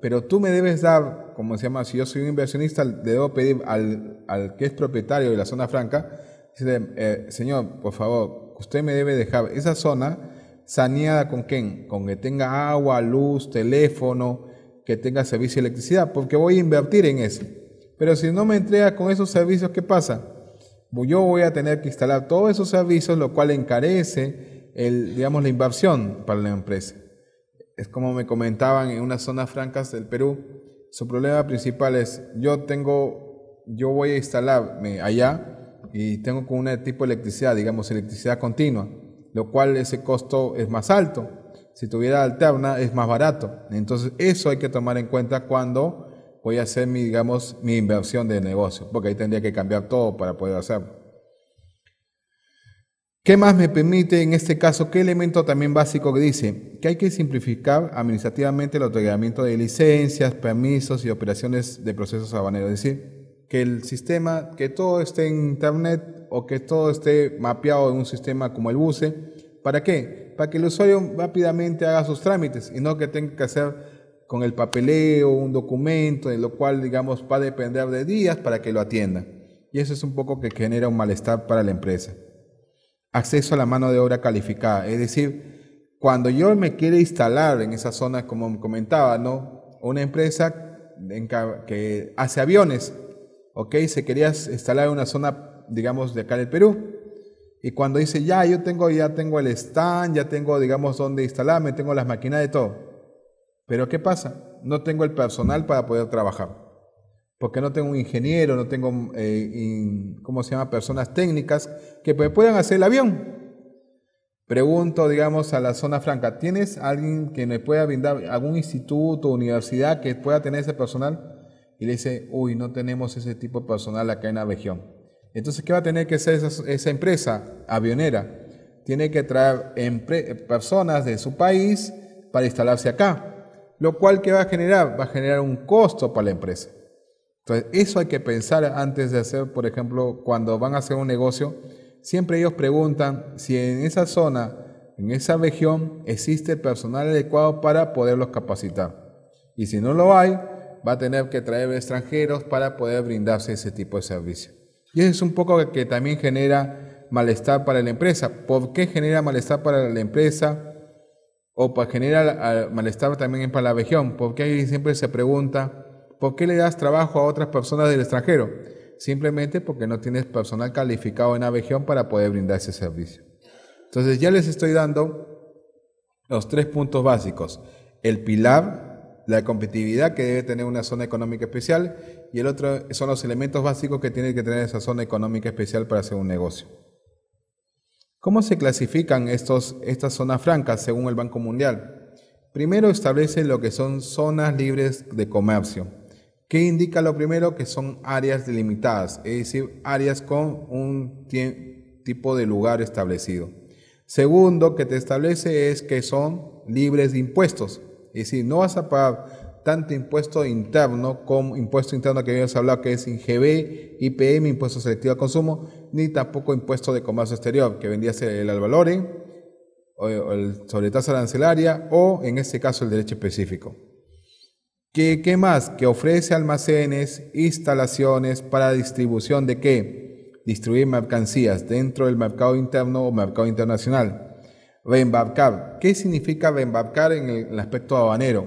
pero tú me debes dar, como se llama, si yo soy un inversionista, le debo pedir al, que es propietario de la zona franca, eh, señor, por favor, usted me debe dejar esa zona saneada con quién? Con que tenga agua, luz, teléfono, que tenga servicio de electricidad, porque voy a invertir en eso. Pero si no me entrega con esos servicios, ¿qué pasa? Yo voy a tener que instalar todos esos servicios, lo cual encarece el, digamos, la inversión para la empresa. Es como me comentaban en unas zonas francas del Perú, su problema principal es yo tengo, yo voy a instalarme allá y tengo con un tipo de electricidad, digamos, electricidad continua lo cual ese costo es más alto. Si tuviera alterna es más barato. Entonces eso hay que tomar en cuenta cuando voy a hacer mi, digamos, mi inversión de negocio, porque ahí tendría que cambiar todo para poder hacerlo. ¿Qué más me permite en este caso? ¿Qué elemento también básico que dice? Que hay que simplificar administrativamente el otorgamiento de licencias, permisos y operaciones de procesos habaneros. Es decir, que el sistema, que todo esté en Internet o que todo esté mapeado en un sistema como el BUCE. ¿Para qué? Para que el usuario rápidamente haga sus trámites y no que tenga que hacer con el papeleo, un documento, en lo cual, digamos, va a depender de días para que lo atienda. Y eso es un poco que genera un malestar para la empresa. Acceso a la mano de obra calificada, es decir, cuando yo me quiero instalar en esa zona, como comentaba, ¿no? Una empresa que hace aviones, ¿ok? Se querías instalar en una zona, digamos, de acá en el Perú. Y cuando dice, ya, yo tengo, ya tengo el stand, ya tengo, digamos, donde instalarme, tengo las máquinas de todo. Pero ¿qué pasa? No tengo el personal para poder trabajar. Porque no tengo un ingeniero, no tengo, eh, ¿cómo se llama?, personas técnicas que puedan hacer el avión. Pregunto, digamos, a la zona franca, ¿tienes alguien que me pueda brindar algún instituto, universidad que pueda tener ese personal? y le dice, uy, no tenemos ese tipo de personal acá en la región. Entonces, ¿qué va a tener que hacer esa, empresa avionera? Tiene que traer personas de su país para instalarse acá, lo cual que va a generar, va a generar un costo para la empresa. Entonces, eso hay que pensar antes de hacer, por ejemplo, cuando van a hacer un negocio, siempre ellos preguntan si en esa zona, en esa región, existe personal adecuado para poderlos capacitar. Y si no lo hay, va a tener que traer extranjeros para poder brindarse ese tipo de servicio. Y eso es un poco que también genera malestar para la empresa. ¿Por qué genera malestar para la empresa? O para pues generar ah, malestar también para la región. Porque alguien siempre se pregunta, ¿por qué le das trabajo a otras personas del extranjero? Simplemente porque no tienes personal calificado en la región para poder brindar ese servicio. Entonces ya les estoy dando los tres puntos básicos. El pilar la competitividad que debe tener una zona económica especial y el otro son los elementos básicos que tiene que tener esa zona económica especial para hacer un negocio. ¿Cómo se clasifican estos, estas zonas francas según el Banco Mundial? Primero establece lo que son zonas libres de comercio, que indica lo primero que son áreas delimitadas, es decir, áreas con un tipo de lugar establecido. Segundo, que te establece es que son libres de impuestos, es decir, no vas a pagar tanto impuesto interno como impuesto interno que habíamos hablado que es IGB, IPM, impuesto selectivo al consumo, ni tampoco impuesto de comercio exterior, que vendría ser el alvalore, ¿eh? sobre tasa arancelaria, o en este caso el derecho específico. ¿Qué, ¿Qué, más? Que ofrece almacenes, instalaciones para distribución de qué? Distribuir mercancías dentro del mercado interno o mercado internacional Reembarcar. ¿Qué significa reembarcar en el, aspecto habanero?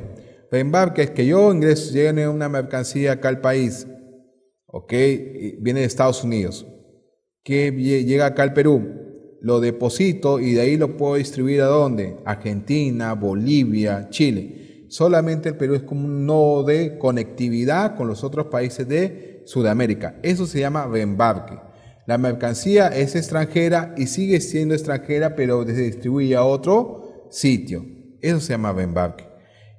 Reembarque es que yo ingreso, llegue una mercancía acá al país, ¿ok? Viene de Estados Unidos, que llega acá al Perú, lo deposito y de ahí lo puedo distribuir a dónde? Argentina, Bolivia, Chile. Solamente el Perú es como un nodo de conectividad con los otros países de Sudamérica. Eso se llama reembarque. La mercancía es extranjera y sigue siendo extranjera, pero se distribuye a otro sitio. Eso se llama embarque.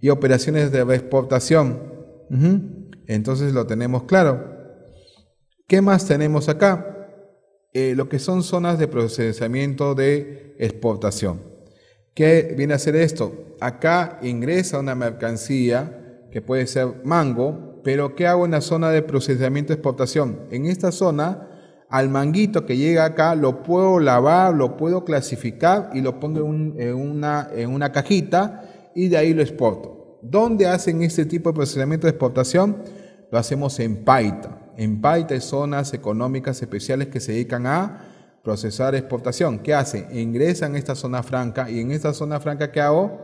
Y operaciones de exportación. Entonces lo tenemos claro. ¿Qué más tenemos acá? Eh, lo que son zonas de procesamiento de exportación. ¿Qué viene a ser esto? Acá ingresa una mercancía que puede ser mango, pero ¿qué hago en la zona de procesamiento de exportación? En esta zona al manguito que llega acá lo puedo lavar, lo puedo clasificar y lo pongo en, una, una, cajita y de ahí lo exporto. ¿Dónde hacen este tipo de procesamiento de exportación? Lo hacemos en Paita. En Paita hay zonas económicas especiales que se dedican a procesar exportación. ¿Qué hacen? Ingresan en esta zona franca y en esta zona franca ¿qué hago?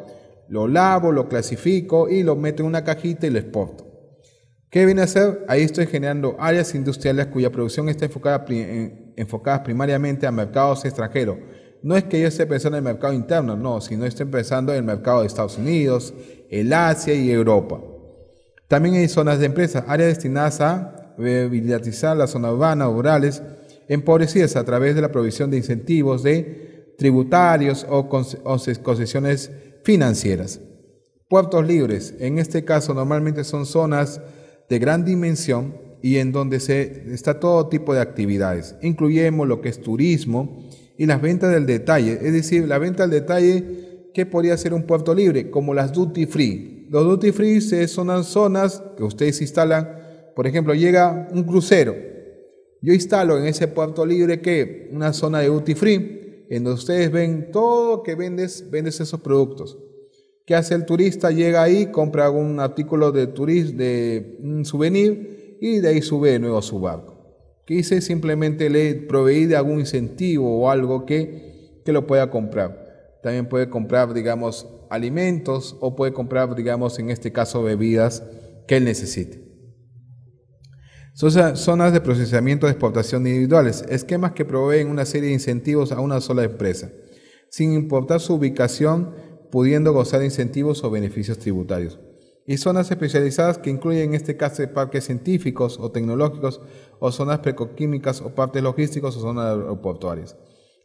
Lo lavo, lo clasifico y lo meto en una cajita y lo exporto. ¿Qué viene a ser? Ahí estoy generando áreas industriales cuya producción está enfocada, primariamente a mercados extranjeros. No es que yo esté pensando en el mercado interno, no, sino estoy pensando en el mercado de Estados Unidos, el Asia y Europa. También hay zonas de empresas, áreas destinadas a rehabilitar las zonas urbanas o rurales empobrecidas a través de la provisión de incentivos de tributarios o, concesiones financieras. Puertos libres, en este caso normalmente son zonas de gran dimensión y en donde se, está todo tipo de actividades. Incluyemos lo que es turismo y las ventas del detalle, es decir, la venta al detalle que podría ser un puerto libre, como las duty free. Los duty free son las zonas que ustedes instalan, por ejemplo, llega un crucero, yo instalo en ese puerto libre que una zona de duty free, en donde ustedes ven todo que vendes, vendes esos productos. ¿Qué hace el turista? Llega ahí, compra algún artículo de turismo, de un souvenir, y de ahí sube de nuevo a su barco. ¿Qué Simplemente le proveí de algún incentivo o algo que, que lo pueda comprar. También puede comprar, digamos, alimentos o puede comprar, digamos, en este caso, bebidas que él necesite. Son zonas de procesamiento de exportación individuales, esquemas que proveen una serie de incentivos a una sola empresa, sin importar su ubicación pudiendo gozar de incentivos o beneficios tributarios. Y zonas especializadas que incluyen en este caso parques científicos o tecnológicos o zonas precoquímicas o partes logísticas, o zonas aeroportuarias.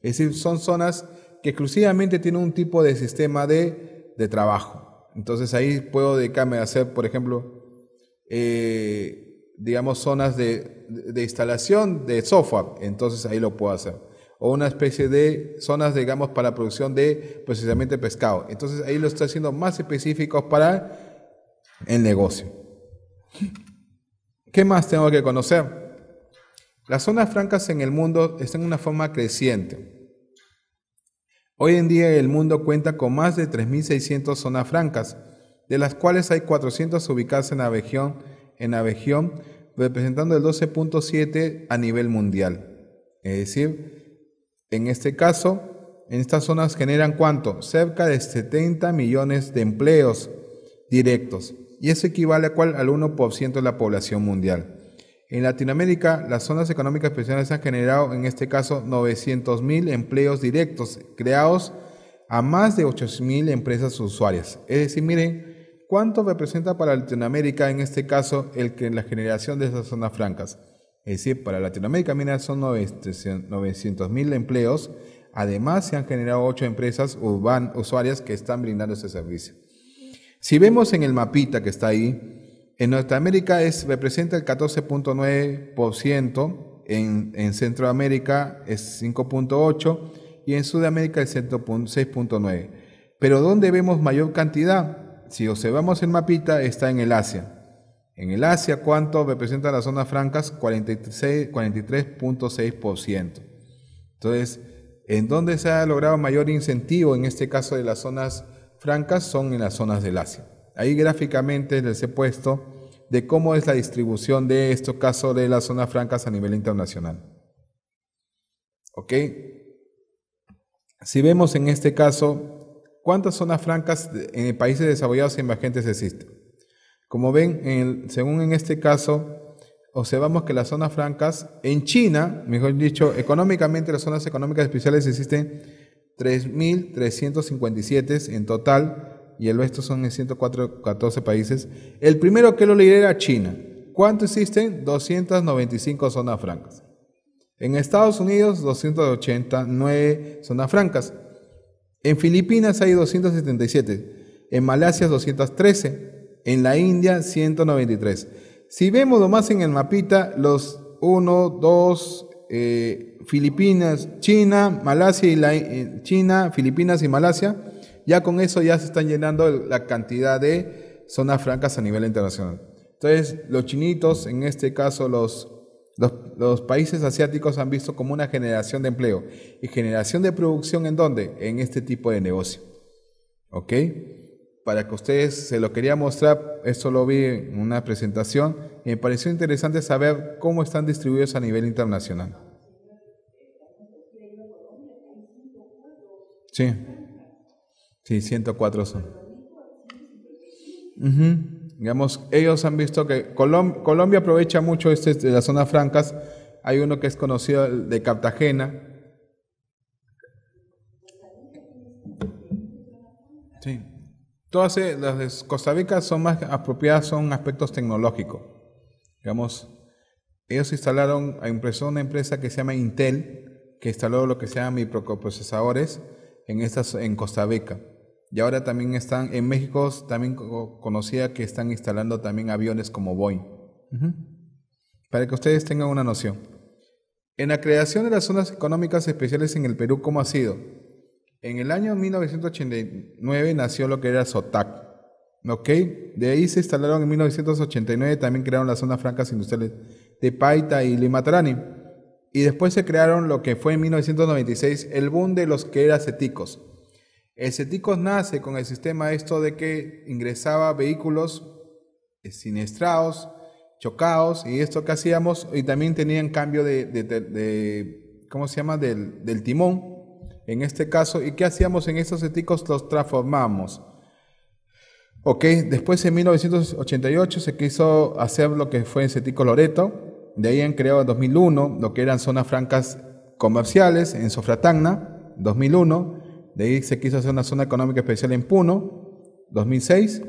Es decir, son zonas que exclusivamente tienen un tipo de sistema de, trabajo. Entonces ahí puedo dedicarme a hacer, por ejemplo, eh, digamos, zonas de, de instalación de software. Entonces ahí lo puedo hacer o una especie de zonas, digamos, para producción de precisamente pescado. Entonces ahí lo está haciendo más específico para el negocio. ¿Qué más tengo que conocer? Las zonas francas en el mundo están en una forma creciente. Hoy en día el mundo cuenta con más de 3.600 zonas francas, de las cuales hay 400 ubicadas en la en la región representando el 12.7 a nivel mundial. Es decir, en este caso, en estas zonas generan cuánto? Cerca de 70 millones de empleos directos. Y eso equivale a cuál al 1% de la población mundial. En Latinoamérica, las zonas económicas especiales han generado, en este caso, 900 mil empleos directos creados a más de mil empresas usuarias. Es decir, miren, ¿cuánto representa para Latinoamérica, en este caso, el que, la generación de esas zonas francas? Es decir, para Latinoamérica, mira, son 900.000 empleos. Además, se han generado 8 empresas usuarias que están brindando ese servicio. Si vemos en el mapita que está ahí, en Norteamérica es, representa el 14.9%, en, en Centroamérica es 5.8% y en Sudamérica es 6.9%. Pero ¿dónde vemos mayor cantidad? Si observamos el mapita, está en el Asia en el Asia, ¿cuánto representan las zonas francas? 43.6%. Entonces, en dónde se ha logrado mayor incentivo, en este caso de las zonas francas, son en las zonas del Asia. Ahí gráficamente les he puesto de cómo es la distribución de estos casos de las zonas francas a nivel internacional. ¿Ok? Si vemos en este caso, ¿cuántas zonas francas en países desarrollados y e emergentes existen? Como ven, según en este caso, observamos que las zonas francas en China, mejor dicho, económicamente las zonas económicas especiales existen 3.357 en total y el resto son en 104, países. El primero que lo lidera era China. ¿Cuánto existen? 295 zonas francas. En Estados Unidos, 289 zonas francas. En Filipinas hay 277. En Malasia, 213 en la India 193. Si vemos lo más en el mapita, los 1, 2, eh, Filipinas, China, Malasia y la, eh, China, Filipinas y Malasia, ya con eso ya se están llenando la cantidad de zonas francas a nivel internacional. Entonces, los chinitos, en este caso los, los, los países asiáticos, han visto como una generación de empleo. ¿Y generación de producción en dónde? En este tipo de negocio. ¿Ok? para que ustedes se lo querían mostrar. Esto lo vi en una presentación y me pareció interesante saber cómo están distribuidos a nivel internacional. Sí, sí, 104 son. Digamos, ellos han visto que Colombia aprovecha mucho este de este, las zonas francas. Hay uno que es conocido de Cartagena. Sí hace, las de Costa Rica son más apropiadas, son aspectos tecnológicos. Digamos, ellos instalaron, a una empresa que se llama Intel, que instaló lo que se llama microprocesadores en, estas, en Costa Rica. Y ahora también están, en México también conocía que están instalando también aviones como Boeing. Para que ustedes tengan una noción. En la creación de las zonas económicas especiales en el Perú, ¿cómo ha sido? En el año 1989 nació lo que era SOTAC. ¿Ok? De ahí se instalaron en 1989, también crearon las zonas francas industriales de Paita y Limatarani. Y después se crearon lo que fue en 1996 el boom de los que eran ceticos. El ceticos nace con el sistema esto de que ingresaba vehículos siniestrados, chocados, y esto que hacíamos, y también tenían cambio de, ¿cómo se llama?, del timón en este caso. ¿Y qué hacíamos en estos ceticos? Los transformamos. Ok, después en 1988 se quiso hacer lo que fue en Cetico Loreto, de ahí han creado en 2001 lo que eran zonas francas comerciales en Sofratagna, 2001, de ahí se quiso hacer una zona económica especial en Puno, 2006,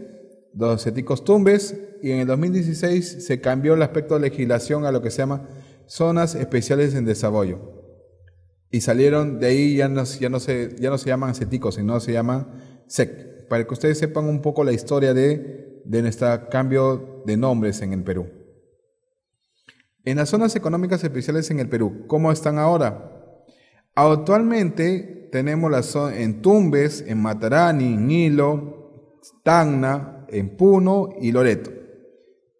los Ceticos Tumbes, y en el 2016 se cambió el aspecto de legislación a lo que se llama zonas especiales en desarrollo. Y salieron, de ahí ya no, ya no, se, ya no se llaman ceticos, sino se llaman SEC. Para que ustedes sepan un poco la historia de, nuestro cambio de nombres en el Perú. En las zonas económicas especiales en el Perú, ¿cómo están ahora? Actualmente tenemos las en Tumbes, en Matarani, en Hilo, Tacna, en Puno y Loreto.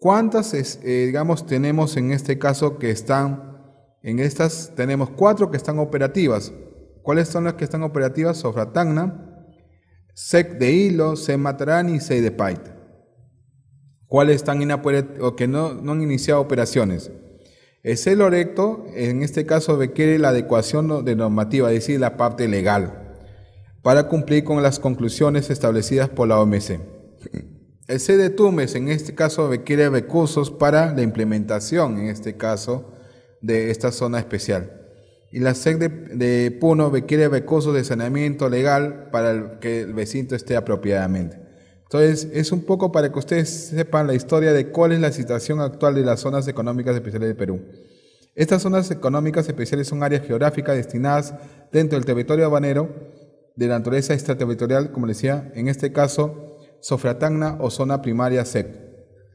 ¿Cuántas, eh, digamos, tenemos en este caso que están en estas tenemos cuatro que están operativas. ¿Cuáles son las que están operativas? Sofratagna, Sec de Hilo, Sematrani y Sec de Pait. ¿Cuáles están o que no, han iniciado operaciones? el recto, en este caso, requiere la adecuación de normativa, es decir, la parte legal, para cumplir con las conclusiones establecidas por la OMC. El C de Tumes, en este caso, requiere recursos para la implementación, en este caso, de esta zona especial. Y la SEC de, Puno requiere recursos de saneamiento legal para que el vecinto esté apropiadamente. Entonces, es un poco para que ustedes sepan la historia de cuál es la situación actual de las zonas económicas especiales de Perú. Estas zonas económicas especiales son áreas geográficas destinadas dentro del territorio habanero de la naturaleza extraterritorial, como decía, en este caso, Sofratagna o zona primaria SEC.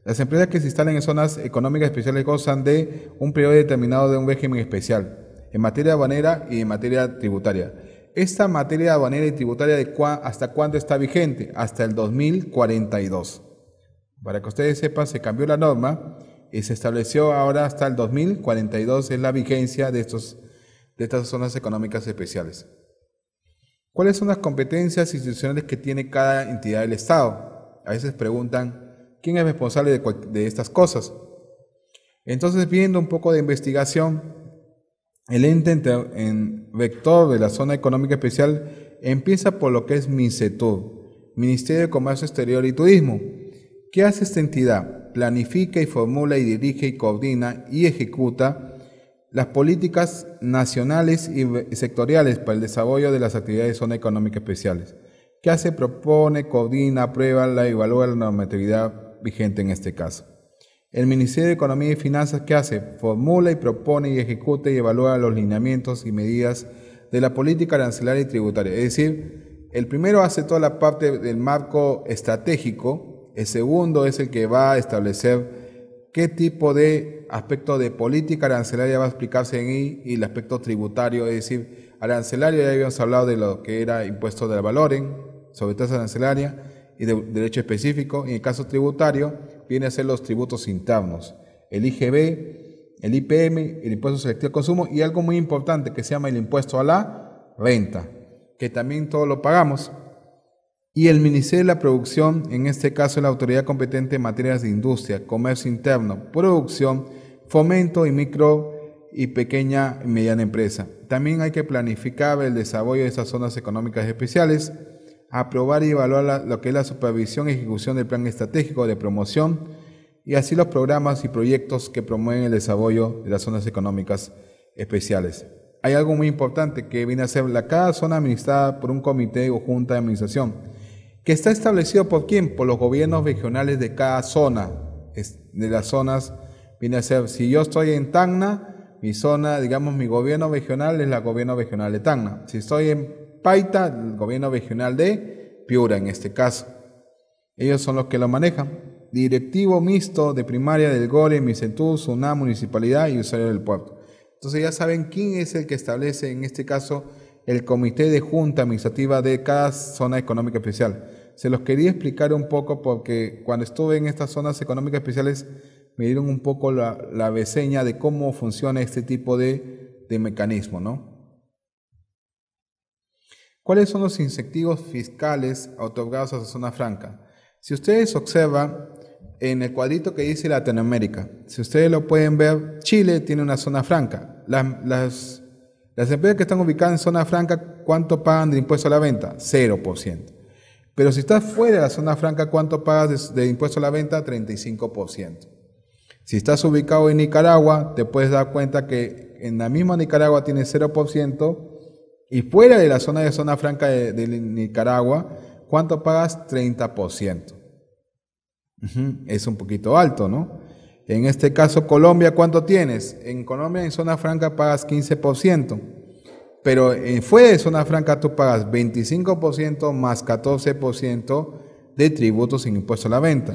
Las empresas que se instalan en zonas económicas especiales gozan de un periodo determinado de un régimen especial en materia aduanera y en materia tributaria. Esta materia aduanera y tributaria de hasta cuándo está vigente? Hasta el 2042. Para que ustedes sepan, se cambió la norma y se estableció ahora hasta el 2042 es la vigencia de, estos, de estas zonas económicas especiales. ¿Cuáles son las competencias institucionales que tiene cada entidad del Estado? A veces preguntan, ¿Quién es responsable de, estas cosas? Entonces, viendo un poco de investigación, el ente en vector de la zona económica especial empieza por lo que es MINCETUR, Ministerio de Comercio Exterior y Turismo. ¿Qué hace esta entidad? Planifica y formula y dirige y coordina y ejecuta las políticas nacionales y sectoriales para el desarrollo de las actividades de zona económica especiales. ¿Qué hace? Propone, coordina, aprueba, la evalúa la normatividad vigente en este caso. El Ministerio de Economía y Finanzas, ¿qué hace? Formula y propone y ejecuta y evalúa los lineamientos y medidas de la política arancelaria y tributaria. Es decir, el primero hace toda la parte del marco estratégico, el segundo es el que va a establecer qué tipo de aspecto de política arancelaria va a explicarse en y el aspecto tributario, es decir, arancelario, ya habíamos hablado de lo que era impuesto del valor, sobre tasa arancelaria, y de derecho específico, en el caso tributario, viene a ser los tributos internos, el IGB, el IPM, el impuesto selectivo al consumo y algo muy importante que se llama el impuesto a la renta, que también todos lo pagamos. Y el Ministerio de la Producción, en este caso la autoridad competente en materias de industria, comercio interno, producción, fomento y micro y pequeña y mediana empresa. También hay que planificar el desarrollo de esas zonas económicas especiales aprobar y evaluar lo que es la supervisión y ejecución del plan estratégico de promoción y así los programas y proyectos que promueven el desarrollo de las zonas económicas especiales. Hay algo muy importante que viene a ser la cada zona administrada por un comité o junta de administración, que está establecido por quién? Por los gobiernos regionales de cada zona, de las zonas, viene a ser, si yo estoy en Tacna, mi zona, digamos, mi gobierno regional es la gobierno regional de Tacna. Si estoy en Paita, el gobierno regional de Piura en este caso. Ellos son los que lo manejan. Directivo mixto de primaria del Gore, Misentú, Suná, Municipalidad y usuario del puerto. Entonces ya saben quién es el que establece en este caso el comité de junta administrativa de cada zona económica especial. Se los quería explicar un poco porque cuando estuve en estas zonas económicas especiales me dieron un poco la, la, de cómo funciona este tipo de, de mecanismo, ¿no? ¿Cuáles son los incentivos fiscales otorgados a la zona franca? Si ustedes observan en el cuadrito que dice Latinoamérica, si ustedes lo pueden ver, Chile tiene una zona franca. Las, empresas que están ubicadas en zona franca, ¿cuánto pagan de impuesto a la venta? 0%. Pero si estás fuera de la zona franca, ¿cuánto pagas de, de impuesto a la venta? 35%. Si estás ubicado en Nicaragua, te puedes dar cuenta que en la misma Nicaragua tiene 0%, y fuera de la zona de zona franca de, Nicaragua, ¿cuánto pagas? 30%. Es un poquito alto, ¿no? En este caso, Colombia, ¿cuánto tienes? En Colombia, en zona franca, pagas 15%, pero eh, fuera de zona franca tú pagas 25% más 14% de tributos sin impuesto a la venta.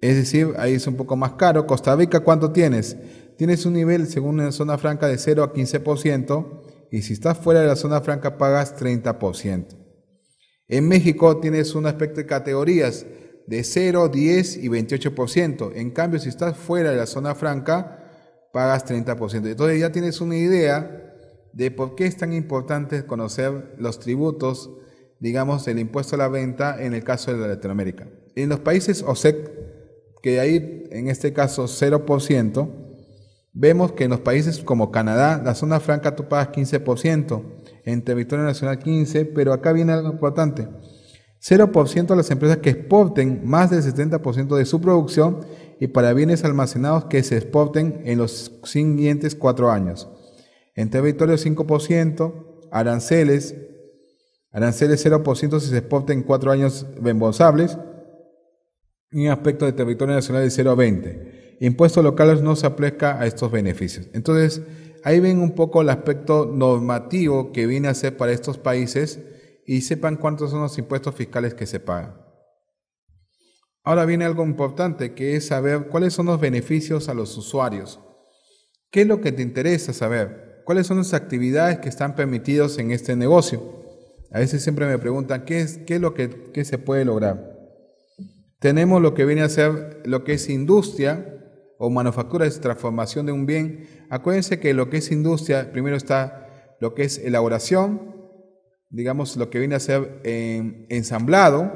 Es decir, ahí es un poco más caro. Costa Rica, ¿cuánto tienes? Tienes un nivel, según en zona franca, de 0 a 15%, y si estás fuera de la zona franca pagas 30%. En México tienes un aspecto de categorías de 0, 10 y 28%. En cambio, si estás fuera de la zona franca, pagas 30%. Entonces ya tienes una idea de por qué es tan importante conocer los tributos, digamos, el impuesto a la venta en el caso de Latinoamérica. En los países OSEC, que hay en este caso 0%, Vemos que en los países como Canadá, la zona franca tú 15%, en territorio nacional 15%, pero acá viene algo importante. 0% a las empresas que exporten más del 70% de su producción y para bienes almacenados que se exporten en los siguientes 4 años. En territorio 5%, aranceles, aranceles 0% si se exporten en cuatro años reembolsables y un aspecto de territorio nacional de 0 20 impuestos locales no se aplica a estos beneficios. Entonces, ahí ven un poco el aspecto normativo que viene a ser para estos países y sepan cuántos son los impuestos fiscales que se pagan. Ahora viene algo importante que es saber cuáles son los beneficios a los usuarios. ¿Qué es lo que te interesa saber? ¿Cuáles son las actividades que están permitidas en este negocio? A veces siempre me preguntan qué es, qué es lo que se puede lograr. Tenemos lo que viene a ser lo que es industria, o manufactura es transformación de un bien. Acuérdense que lo que es industria, primero está lo que es elaboración, digamos lo que viene a ser em, ensamblado,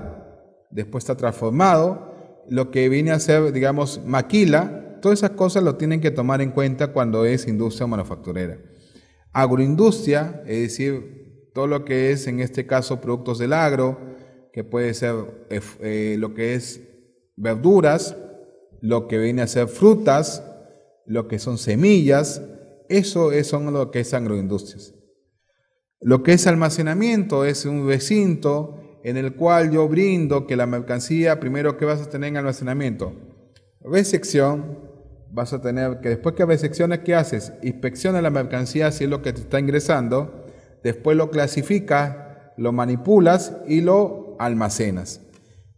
después está transformado, lo que viene a ser, digamos, maquila, todas esas cosas lo tienen que tomar en cuenta cuando es industria manufacturera. Agroindustria, es decir, todo lo que es en este caso productos del agro, que puede ser eh, eh, lo que es verduras, lo que viene a ser frutas, lo que son semillas, eso es, son lo que es agroindustrias. Lo que es almacenamiento es un recinto en el cual yo brindo que la mercancía, primero, que vas a tener en almacenamiento? Resección, vas a tener que después que resecciones, ¿qué haces? Inspecciona la mercancía si es lo que te está ingresando, después lo clasifica, lo manipulas y lo almacenas.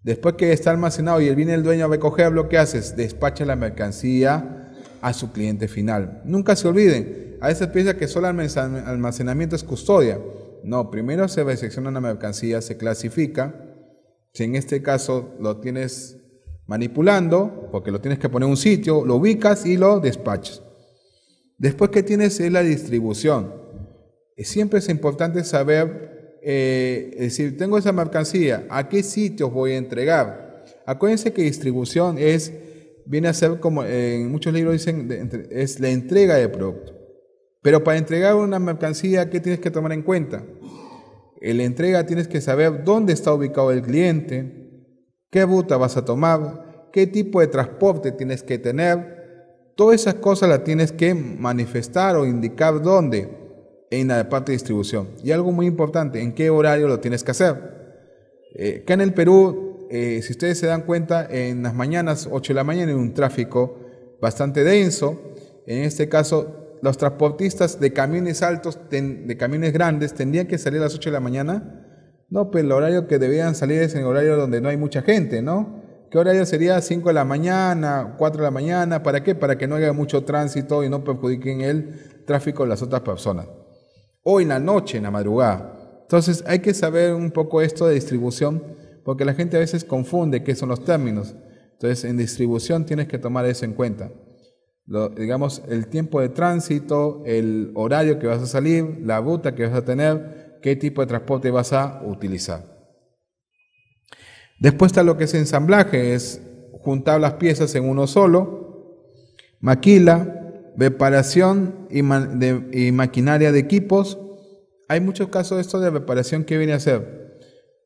Después que está almacenado y viene el dueño a recogerlo, ¿qué haces? Despacha la mercancía a su cliente final. Nunca se olviden, a veces piensa que solo almacenamiento es custodia. No, primero se recepciona la mercancía, se clasifica. Si en este caso lo tienes manipulando, porque lo tienes que poner en un sitio, lo ubicas y lo despachas. Después que tienes es la distribución. Eh, siempre es importante saber eh, es decir, tengo esa mercancía, ¿a qué sitios voy a entregar? Acuérdense que distribución es, viene a ser como en muchos libros dicen, es la entrega de producto. Pero para entregar una mercancía, ¿qué tienes que tomar en cuenta? En la entrega tienes que saber dónde está ubicado el cliente, qué ruta vas a tomar, qué tipo de transporte tienes que tener. Todas esas cosas las tienes que manifestar o indicar dónde en la parte de distribución. Y algo muy importante, ¿en qué horario lo tienes que hacer? Eh, acá en el Perú, eh, si ustedes se dan cuenta, en las mañanas, 8 de la mañana, hay un tráfico bastante denso. En este caso, los transportistas de camiones altos, de camiones grandes, tendrían que salir a las 8 de la mañana. No, pero pues el horario que debían salir es en el horario donde no hay mucha gente, ¿no? ¿Qué horario sería? 5 de la mañana, 4 de la mañana, ¿para qué? Para que no haya mucho tránsito y no perjudiquen el tráfico de las otras personas o en la noche, en la madrugada. Entonces hay que saber un poco esto de distribución porque la gente a veces confunde qué son los términos. Entonces en distribución tienes que tomar eso en cuenta. digamos, el tiempo de tránsito, el horario que vas a salir, la ruta que vas a tener, qué tipo de transporte vas a utilizar. Después está lo que es ensamblaje, es juntar las piezas en uno solo, maquila, reparación y, maquinaria de equipos. Hay muchos casos de esto de reparación que viene a hacer?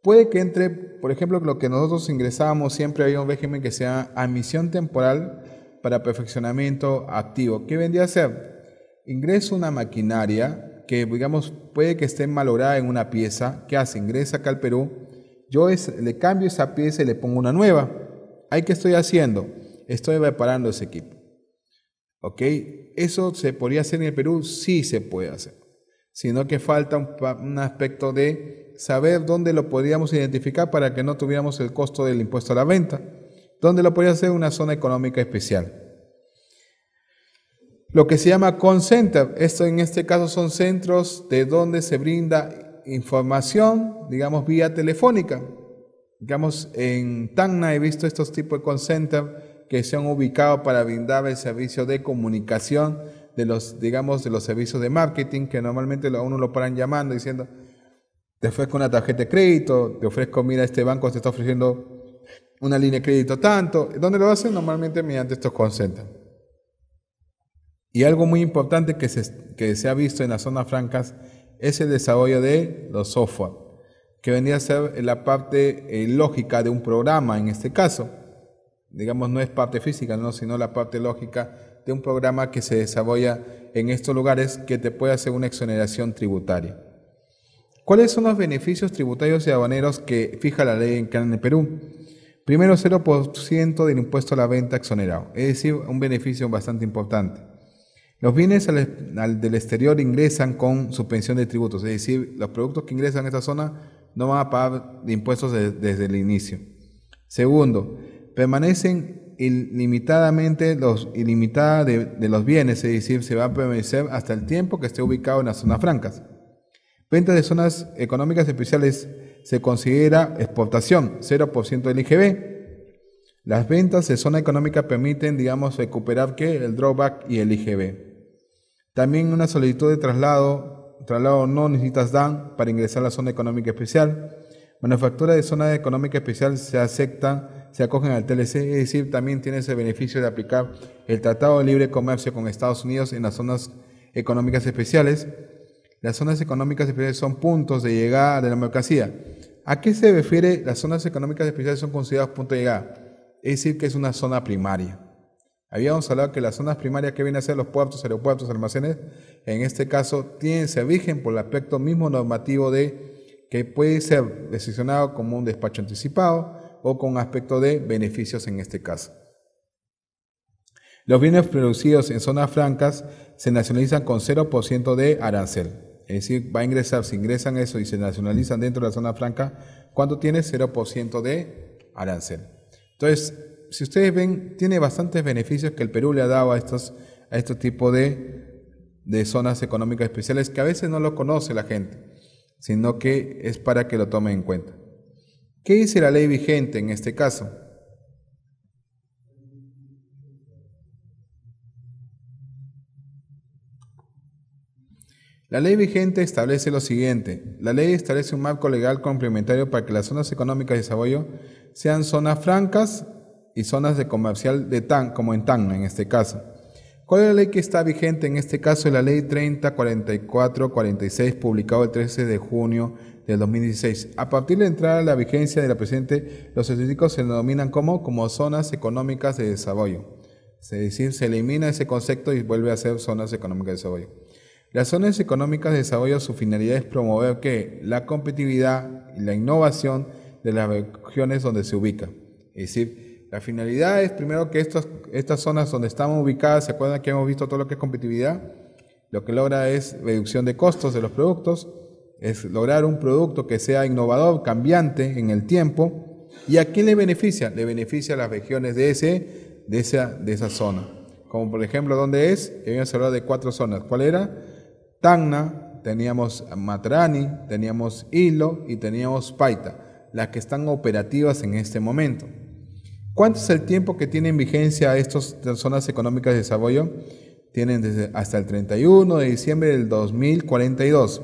Puede que entre, por ejemplo, lo que nosotros ingresábamos siempre había un régimen que se llama admisión temporal para perfeccionamiento activo. ¿Qué vendría a ser? ingreso una maquinaria que, digamos, puede que esté malograda en una pieza. ¿Qué hace? Ingresa acá al Perú. Yo le cambio esa pieza y le pongo una nueva. ¿Hay qué estoy haciendo? Estoy reparando ese equipo. ¿Ok? ¿Eso se podría hacer en el Perú? Sí se puede hacer. Sino que falta un, aspecto de saber dónde lo podríamos identificar para que no tuviéramos el costo del impuesto a la venta. ¿Dónde lo podría hacer? Una zona económica especial. Lo que se llama center, esto en este caso son centros de donde se brinda información, digamos, vía telefónica. Digamos, en Tacna he visto estos tipos de center, que se han ubicado para brindar el servicio de comunicación de los, digamos, de los servicios de marketing, que normalmente a uno lo paran llamando diciendo, te ofrezco una tarjeta de crédito, te ofrezco, mira, este banco te está ofreciendo una línea de crédito tanto. ¿Dónde lo hacen? Normalmente mediante estos consentos. Y algo muy importante que se, ha visto en las zonas francas es el desarrollo de los software, que vendría a ser la parte eh, lógica de un programa en este caso digamos, no es parte física, ¿no? sino la parte lógica de un programa que se desarrolla en estos lugares que te puede hacer una exoneración tributaria. ¿Cuáles son los beneficios tributarios y aduaneros que fija la ley en Canadá Perú? Primero, 0% del impuesto a la venta exonerado, es decir, un beneficio bastante importante. Los bienes del exterior ingresan con suspensión de tributos, es decir, los productos que ingresan a esta zona no van a pagar de impuestos desde el inicio. Segundo, permanecen ilimitadamente los ilimitada de, los bienes, es decir, se va a permanecer hasta el tiempo que esté ubicado en las zonas francas. Ventas de zonas económicas especiales se considera exportación, 0% del IGB. Las ventas de zona económica permiten, digamos, recuperar que el drawback y el IGB. También una solicitud de traslado, traslado no necesitas DAN para ingresar a la zona económica especial. Manufactura de zona económica especial se acepta se acogen al TLC, es decir, también tiene ese beneficio de aplicar el Tratado de Libre Comercio con Estados Unidos en las zonas económicas especiales. Las zonas económicas especiales son puntos de llegada de la mercancía. ¿A qué se refiere las zonas económicas especiales son consideradas puntos de llegada? Es decir, que es una zona primaria. Habíamos hablado que las zonas primarias que vienen a ser los puertos, aeropuertos, almacenes, en este caso, tienen, se rigen por el aspecto mismo normativo de que puede ser decisionado como un despacho anticipado, o con aspecto de beneficios en este caso. Los bienes producidos en zonas francas se nacionalizan con 0% de arancel. Es decir, va a ingresar, si ingresan eso y se nacionalizan dentro de la zona franca, ¿cuánto tiene? 0% de arancel. Entonces, si ustedes ven, tiene bastantes beneficios que el Perú le ha dado a estos, a este tipo de, de zonas económicas especiales que a veces no lo conoce la gente, sino que es para que lo tome en cuenta. ¿Qué dice la ley vigente en este caso? La ley vigente establece lo siguiente. La ley establece un marco legal complementario para que las zonas económicas de desarrollo sean zonas francas y zonas de comercial de TAN, como en TAN en este caso. ¿Cuál es la ley que está vigente? En este caso es la ley 304446, publicado el 13 de junio del 2016. A partir de entrar a la vigencia de la presente, los estadísticos se denominan como, como zonas económicas de desarrollo. Es decir, se elimina ese concepto y vuelve a ser zonas económicas de desarrollo. Las zonas económicas de desarrollo, su finalidad es promover que la competitividad y la innovación de las regiones donde se ubica. Es decir, la finalidad es primero que estas, estas zonas donde estamos ubicadas, ¿se acuerdan que hemos visto todo lo que es competitividad? Lo que logra es reducción de costos de los productos, es lograr un producto que sea innovador, cambiante en el tiempo. ¿Y a quién le beneficia? Le beneficia a las regiones de, ese, de, esa, de esa zona. Como por ejemplo, ¿dónde es? a hablar de cuatro zonas. ¿Cuál era? Tangna, teníamos Matrani, teníamos Hilo y teníamos Paita, las que están operativas en este momento. ¿Cuánto es el tiempo que tienen vigencia estas zonas económicas de desarrollo? Tienen desde hasta el 31 de diciembre del 2042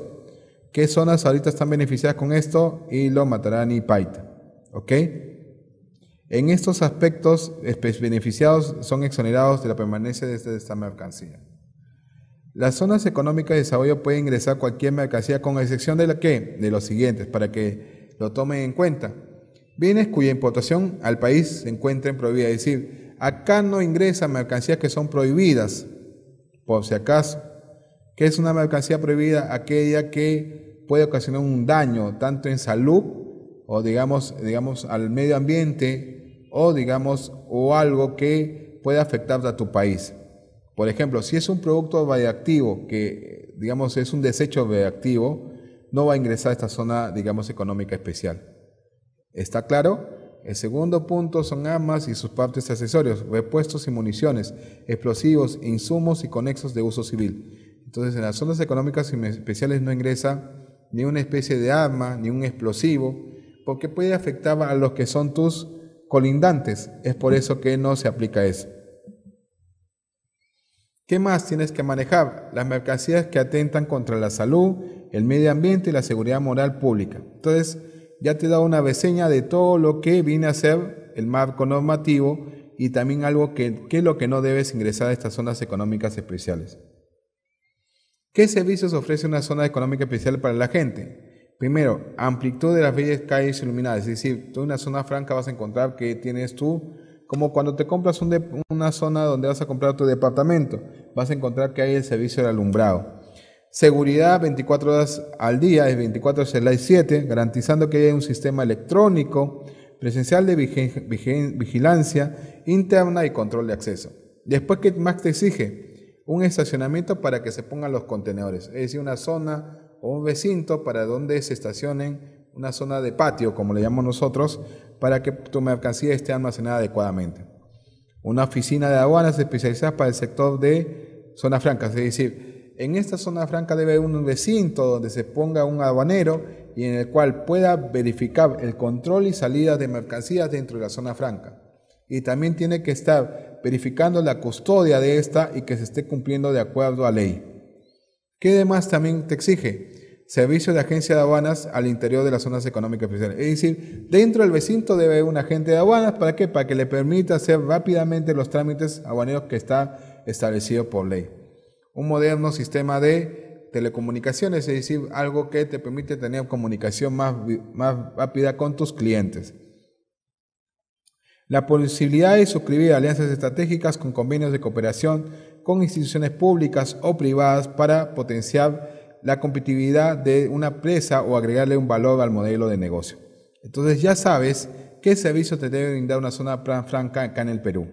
qué zonas ahorita están beneficiadas con esto y lo matarán y Paita. ¿Ok? En estos aspectos beneficiados son exonerados de la permanencia de esta mercancía. Las zonas económicas de desarrollo pueden ingresar cualquier mercancía con excepción de la que, de los siguientes, para que lo tomen en cuenta. Bienes cuya importación al país se encuentren prohibida, es decir, acá no ingresan mercancías que son prohibidas, por si acaso. ¿Qué es una mercancía prohibida? Aquella que puede ocasionar un daño tanto en salud o digamos, digamos al medio ambiente o digamos o algo que pueda afectar a tu país. Por ejemplo, si es un producto radiactivo que digamos es un desecho radiactivo, no va a ingresar a esta zona digamos económica especial. ¿Está claro? El segundo punto son armas y sus partes accesorios, repuestos y municiones, explosivos, insumos y conexos de uso civil. Entonces, en las zonas económicas especiales no ingresa ni una especie de arma, ni un explosivo, porque puede afectar a los que son tus colindantes. Es por eso que no se aplica eso. ¿Qué más tienes que manejar? Las mercancías que atentan contra la salud, el medio ambiente y la seguridad moral pública. Entonces, ya te he dado una reseña de todo lo que viene a ser el marco normativo y también algo que, que es lo que no debes ingresar a estas zonas económicas especiales. ¿Qué servicios ofrece una zona económica especial para la gente? Primero, amplitud de las bellas calles iluminadas. Es decir, tú en una zona franca vas a encontrar que tienes tú, como cuando te compras una zona donde vas a comprar tu departamento, vas a encontrar que hay el servicio de alumbrado. Seguridad 24 horas al día, es 24 horas 7, garantizando que haya un sistema electrónico, presencial de vigilancia interna y control de acceso. Después, ¿qué más te exige? un estacionamiento para que se pongan los contenedores, es decir, una zona o un recinto para donde se estacionen, una zona de patio, como le llamamos nosotros, para que tu mercancía esté almacenada adecuadamente. Una oficina de aduanas especializada para el sector de zonas francas, es decir, en esta zona franca debe haber un recinto donde se ponga un aduanero y en el cual pueda verificar el control y salida de mercancías dentro de la zona franca. Y también tiene que estar verificando la custodia de esta y que se esté cumpliendo de acuerdo a ley. ¿Qué demás también te exige? Servicio de agencia de aduanas al interior de las zonas económicas especiales. Es decir, dentro del vecinto debe haber un agente de aduanas. ¿Para qué? Para que le permita hacer rápidamente los trámites aduaneros que está establecido por ley. Un moderno sistema de telecomunicaciones, es decir, algo que te permite tener comunicación más rápida con tus clientes. La posibilidad de suscribir alianzas estratégicas con convenios de cooperación con instituciones públicas o privadas para potenciar la competitividad de una empresa o agregarle un valor al modelo de negocio. Entonces ya sabes qué servicio te debe brindar una zona franca acá en el Perú.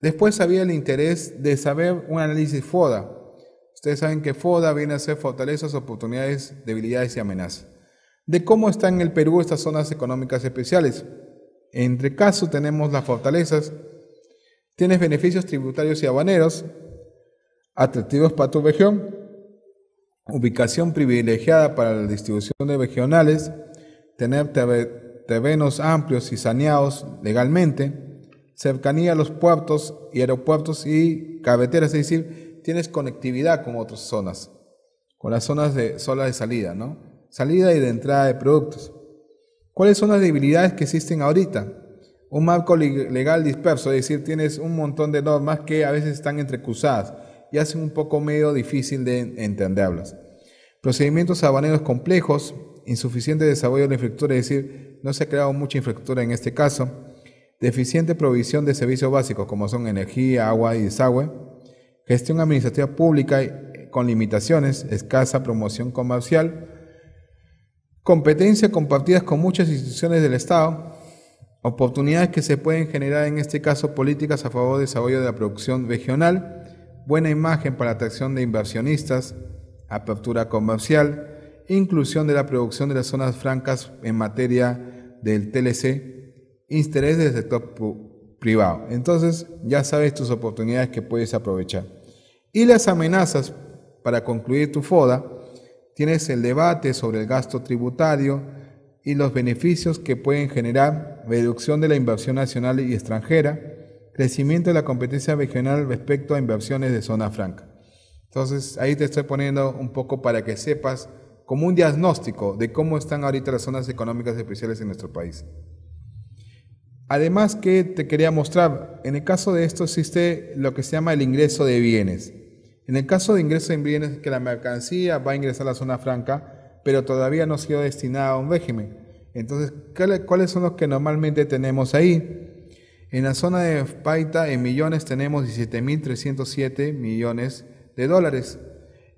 Después había el interés de saber un análisis FODA. Ustedes saben que FODA viene a ser fortalezas, oportunidades, debilidades y amenazas. De cómo están en el Perú estas zonas económicas especiales. Entre caso tenemos las fortalezas, tienes beneficios tributarios y habaneros, atractivos para tu región, ubicación privilegiada para la distribución de regionales, tener terrenos amplios y saneados legalmente, cercanía a los puertos y aeropuertos y cabeteras, es decir, tienes conectividad con otras zonas, con las zonas de zonas de salida, ¿no? Salida y de entrada de productos. ¿Cuáles son las debilidades que existen ahorita? Un marco legal disperso, es decir, tienes un montón de normas que a veces están entrecruzadas y hacen un poco medio difícil de entenderlas. Procedimientos habaneros complejos, insuficiente desarrollo de la infraestructura, es decir, no se ha creado mucha infraestructura en este caso. Deficiente provisión de servicios básicos como son energía, agua y desagüe. Gestión administrativa pública con limitaciones, escasa promoción comercial Competencias compartidas con muchas instituciones del Estado. Oportunidades que se pueden generar, en este caso, políticas a favor del desarrollo de la producción regional. Buena imagen para la atracción de inversionistas. Apertura comercial. Inclusión de la producción de las zonas francas en materia del TLC. Interés del sector privado. Entonces, ya sabes tus oportunidades que puedes aprovechar. Y las amenazas para concluir tu FODA tienes el debate sobre el gasto tributario y los beneficios que pueden generar, reducción de la inversión nacional y extranjera, crecimiento de la competencia regional respecto a inversiones de zona franca. Entonces, ahí te estoy poniendo un poco para que sepas como un diagnóstico de cómo están ahorita las zonas económicas especiales en nuestro país. Además que te quería mostrar, en el caso de esto existe lo que se llama el ingreso de bienes. En el caso de ingreso en bienes que la mercancía va a ingresar a la zona franca, pero todavía no ha sido destinada a un régimen. Entonces, ¿cuáles son los que normalmente tenemos ahí? En la zona de Paita, en millones, tenemos 17.307 millones de dólares.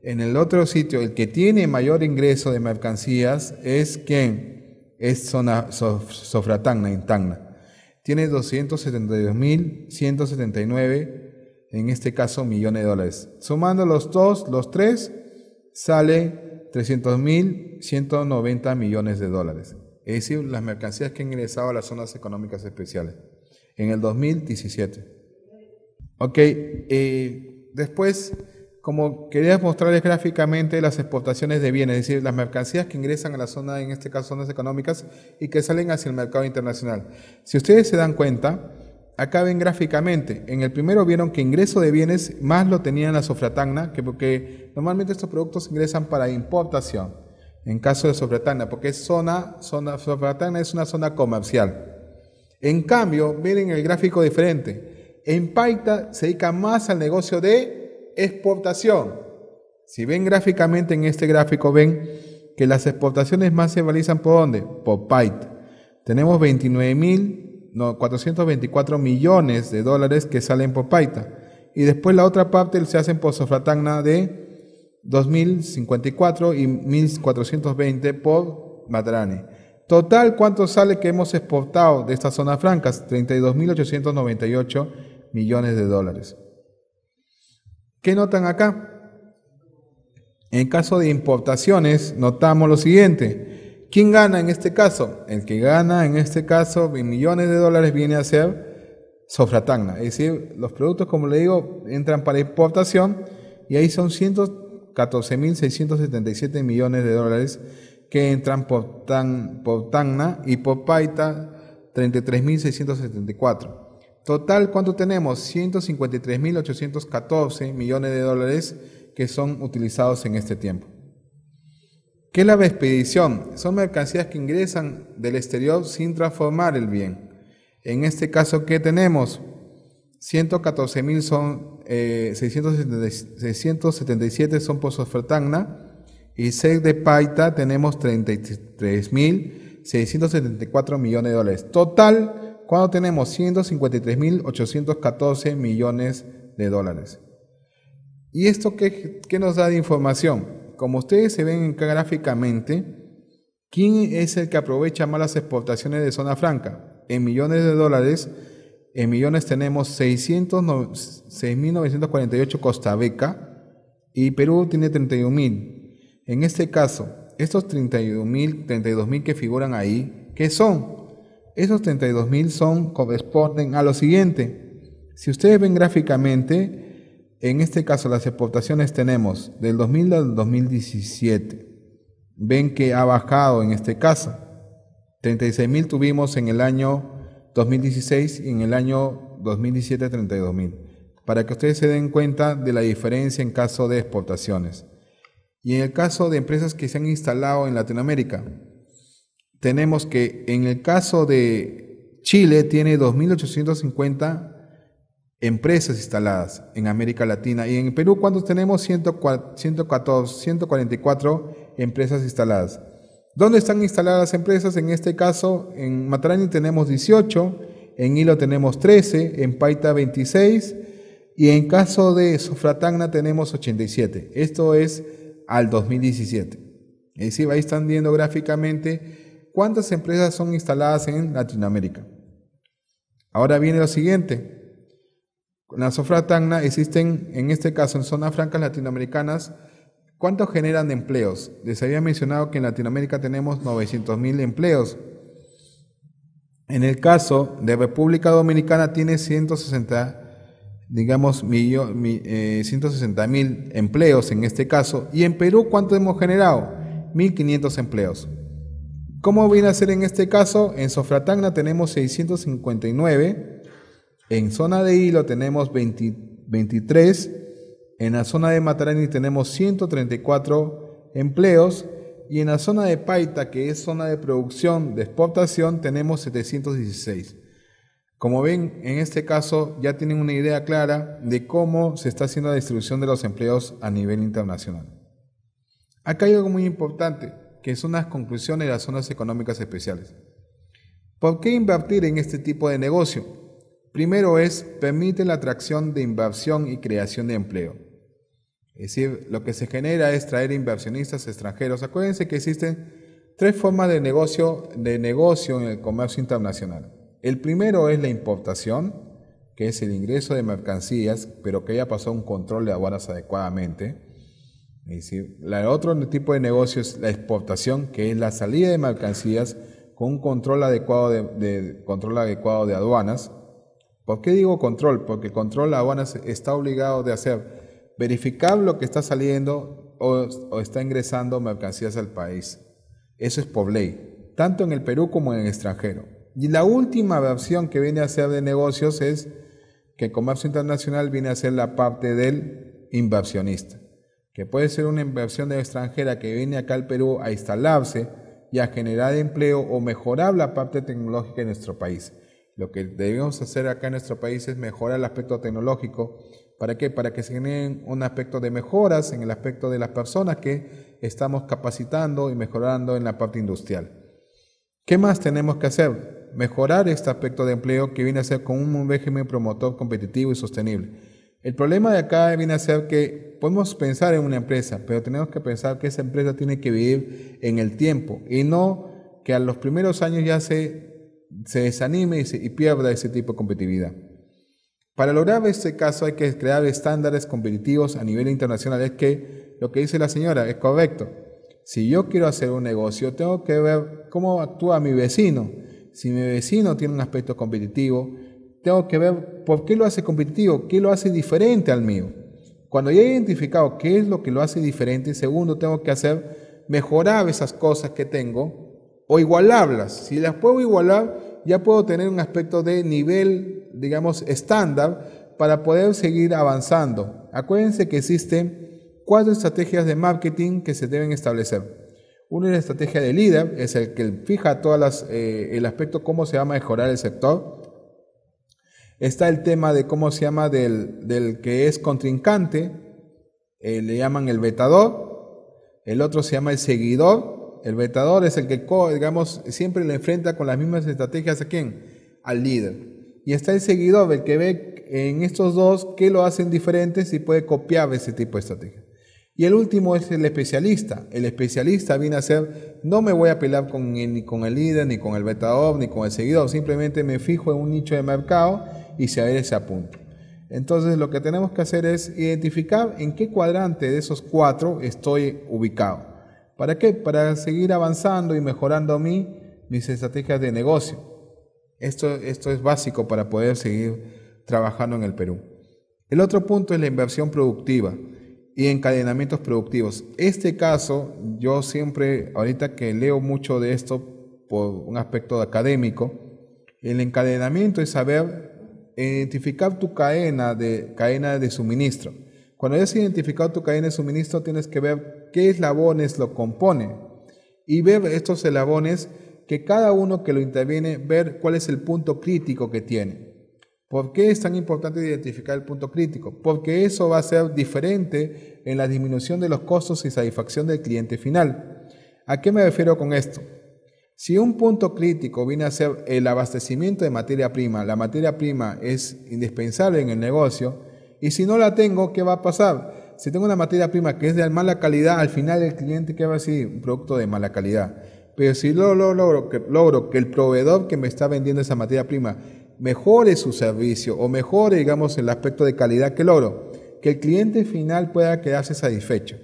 En el otro sitio, el que tiene mayor ingreso de mercancías es quien? Es zona Sofratagna, en Tiene 272.179 millones en este caso millones de dólares. Sumando los dos, los tres, sale 190 millones de dólares. Es decir, las mercancías que han ingresado a las zonas económicas especiales en el 2017. Ok, eh, después, como quería mostrarles gráficamente las exportaciones de bienes, es decir, las mercancías que ingresan a la zona, en este caso zonas económicas, y que salen hacia el mercado internacional. Si ustedes se dan cuenta, acá ven gráficamente. En el primero vieron que ingreso de bienes más lo tenían la sofratagna, que porque normalmente estos productos ingresan para importación, en caso de sofratagna, porque es zona, sofratagna es una zona comercial. En cambio, miren el gráfico diferente. En Paita se dedica más al negocio de exportación. Si ven gráficamente en este gráfico, ven que las exportaciones más se realizan por dónde? Por Paita. Tenemos 29.000 no, 424 millones de dólares que salen por Paita. Y después la otra parte se hacen por Sofratagna de 2054 y 1420 por Madrane. Total, ¿cuánto sale que hemos exportado de estas zonas francas? 32.898 millones de dólares. ¿Qué notan acá? En caso de importaciones, notamos lo siguiente. ¿Quién gana en este caso? El que gana en este caso millones de dólares viene a ser Sofratagna. Es decir, los productos, como le digo, entran para importación y ahí son 114.677 millones de dólares que entran por, tan, por y por Paita 33.674. Total, ¿cuánto tenemos? 153.814 millones de dólares que son utilizados en este tiempo. ¿Qué es la expedición? Son mercancías que ingresan del exterior sin transformar el bien. En este caso, ¿qué tenemos? 114.677 son, 677 eh, son por y 6 de Paita tenemos 33.674 millones de dólares. Total, cuando tenemos 153.814 millones de dólares. ¿Y esto qué, qué nos da de información? Como ustedes se ven gráficamente, ¿quién es el que aprovecha más las exportaciones de zona franca? En millones de dólares, en millones tenemos 6.948 Costa beca y Perú tiene 31.000. En este caso, estos 31.000, 32.000 que figuran ahí, ¿qué son? Esos 32.000 son, corresponden a lo siguiente. Si ustedes ven gráficamente, en este caso, las exportaciones tenemos del 2000 al 2017. Ven que ha bajado en este caso. 36 mil tuvimos en el año 2016 y en el año 2017 32.000. Para que ustedes se den cuenta de la diferencia en caso de exportaciones. Y en el caso de empresas que se han instalado en Latinoamérica, tenemos que en el caso de Chile tiene 2.850 empresas instaladas en América Latina. Y en Perú, ¿cuántos tenemos? 144 empresas instaladas. ¿Dónde están instaladas las empresas? En este caso, en Matarani tenemos 18, en Hilo tenemos 13, en Paita 26 y en caso de Sofratagna tenemos 87. Esto es al 2017. Es decir, ahí están viendo gráficamente cuántas empresas son instaladas en Latinoamérica. Ahora viene lo siguiente la Sofratagna existen, en este caso, en zonas francas latinoamericanas, ¿cuántos generan empleos? Les había mencionado que en Latinoamérica tenemos 900.000 empleos. En el caso de República Dominicana tiene 160, digamos, eh, empleos en este caso. Y en Perú, ¿cuánto hemos generado? 1.500 empleos. ¿Cómo viene a ser en este caso? En Sofratagna tenemos 659 en zona de Hilo tenemos 23, en la zona de Matarani tenemos 134 empleos y en la zona de Paita, que es zona de producción de exportación, tenemos 716. Como ven, en este caso ya tienen una idea clara de cómo se está haciendo la distribución de los empleos a nivel internacional. Acá hay algo muy importante, que son las conclusiones de las zonas económicas especiales. ¿Por qué invertir en este tipo de negocio? Primero es, permite la atracción de inversión y creación de empleo. Es decir, lo que se genera es traer inversionistas extranjeros. Acuérdense que existen tres formas de negocio, de negocio en el comercio internacional. El primero es la importación, que es el ingreso de mercancías, pero que haya pasado un control de aduanas adecuadamente. Es decir, el otro tipo de negocio es la exportación, que es la salida de mercancías con un control adecuado control adecuado de aduanas. ¿Por qué digo control? Porque control la está obligado de hacer, verificar lo que está saliendo o, está ingresando mercancías al país. Eso es por ley, tanto en el Perú como en el extranjero. Y la última versión que viene a ser de negocios es que el comercio internacional viene a ser la parte del inversionista, que puede ser una inversión de extranjera que viene acá al Perú a instalarse y a generar empleo o mejorar la parte tecnológica en nuestro país. Lo que debemos hacer acá en nuestro país es mejorar el aspecto tecnológico. ¿Para qué? Para que se generen un aspecto de mejoras en el aspecto de las personas que estamos capacitando y mejorando en la parte industrial. ¿Qué más tenemos que hacer? Mejorar este aspecto de empleo que viene a ser con un régimen promotor competitivo y sostenible. El problema de acá viene a ser que podemos pensar en una empresa, pero tenemos que pensar que esa empresa tiene que vivir en el tiempo y no que a los primeros años ya se se desanime y, pierda ese tipo de competitividad. Para lograr este caso hay que crear estándares competitivos a nivel internacional. Es que lo que dice la señora es correcto. Si yo quiero hacer un negocio, tengo que ver cómo actúa mi vecino. Si mi vecino tiene un aspecto competitivo, tengo que ver por qué lo hace competitivo, qué lo hace diferente al mío. Cuando ya he identificado qué es lo que lo hace diferente, segundo, tengo que hacer mejorar esas cosas que tengo o igualarlas. Si las puedo igualar, ya puedo tener un aspecto de nivel, digamos, estándar para poder seguir avanzando. Acuérdense que existen cuatro estrategias de marketing que se deben establecer. Una es la estrategia de líder, es el que fija todas las, eh, el aspecto cómo se va a mejorar el sector. Está el tema de cómo se llama del, que es contrincante, eh, le llaman el vetador. El otro se llama el seguidor el vetador es el que, digamos, siempre le enfrenta con las mismas estrategias a quién? Al líder. Y está el seguidor, el que ve en estos dos qué lo hacen diferentes y puede copiar ese tipo de estrategia. Y el último es el especialista. El especialista viene a ser, no me voy a pelear con, ni con el líder, ni con el vetador, ni con el seguidor. Simplemente me fijo en un nicho de mercado y se abre ese punto. Entonces lo que tenemos que hacer es identificar en qué cuadrante de esos cuatro estoy ubicado. ¿Para qué? Para seguir avanzando y mejorando a mí mis estrategias de negocio. Esto, esto es básico para poder seguir trabajando en el Perú. El otro punto es la inversión productiva y encadenamientos productivos. Este caso, yo siempre, ahorita que leo mucho de esto por un aspecto académico, el encadenamiento es saber identificar tu cadena de, cadena de suministro. Cuando hayas identificado tu cadena de suministro, tienes que ver qué eslabones lo compone y ver estos eslabones que cada uno que lo interviene, ver cuál es el punto crítico que tiene. ¿Por qué es tan importante identificar el punto crítico? Porque eso va a ser diferente en la disminución de los costos y satisfacción del cliente final. ¿A qué me refiero con esto? Si un punto crítico viene a ser el abastecimiento de materia prima, la materia prima es indispensable en el negocio, y si no la tengo, ¿qué va a pasar? Si tengo una materia prima que es de mala calidad, al final el cliente que va a un producto de mala calidad. Pero si logro, que, logro que el proveedor que me está vendiendo esa materia prima mejore su servicio o mejore, digamos, el aspecto de calidad que logro, que el cliente final pueda quedarse satisfecho.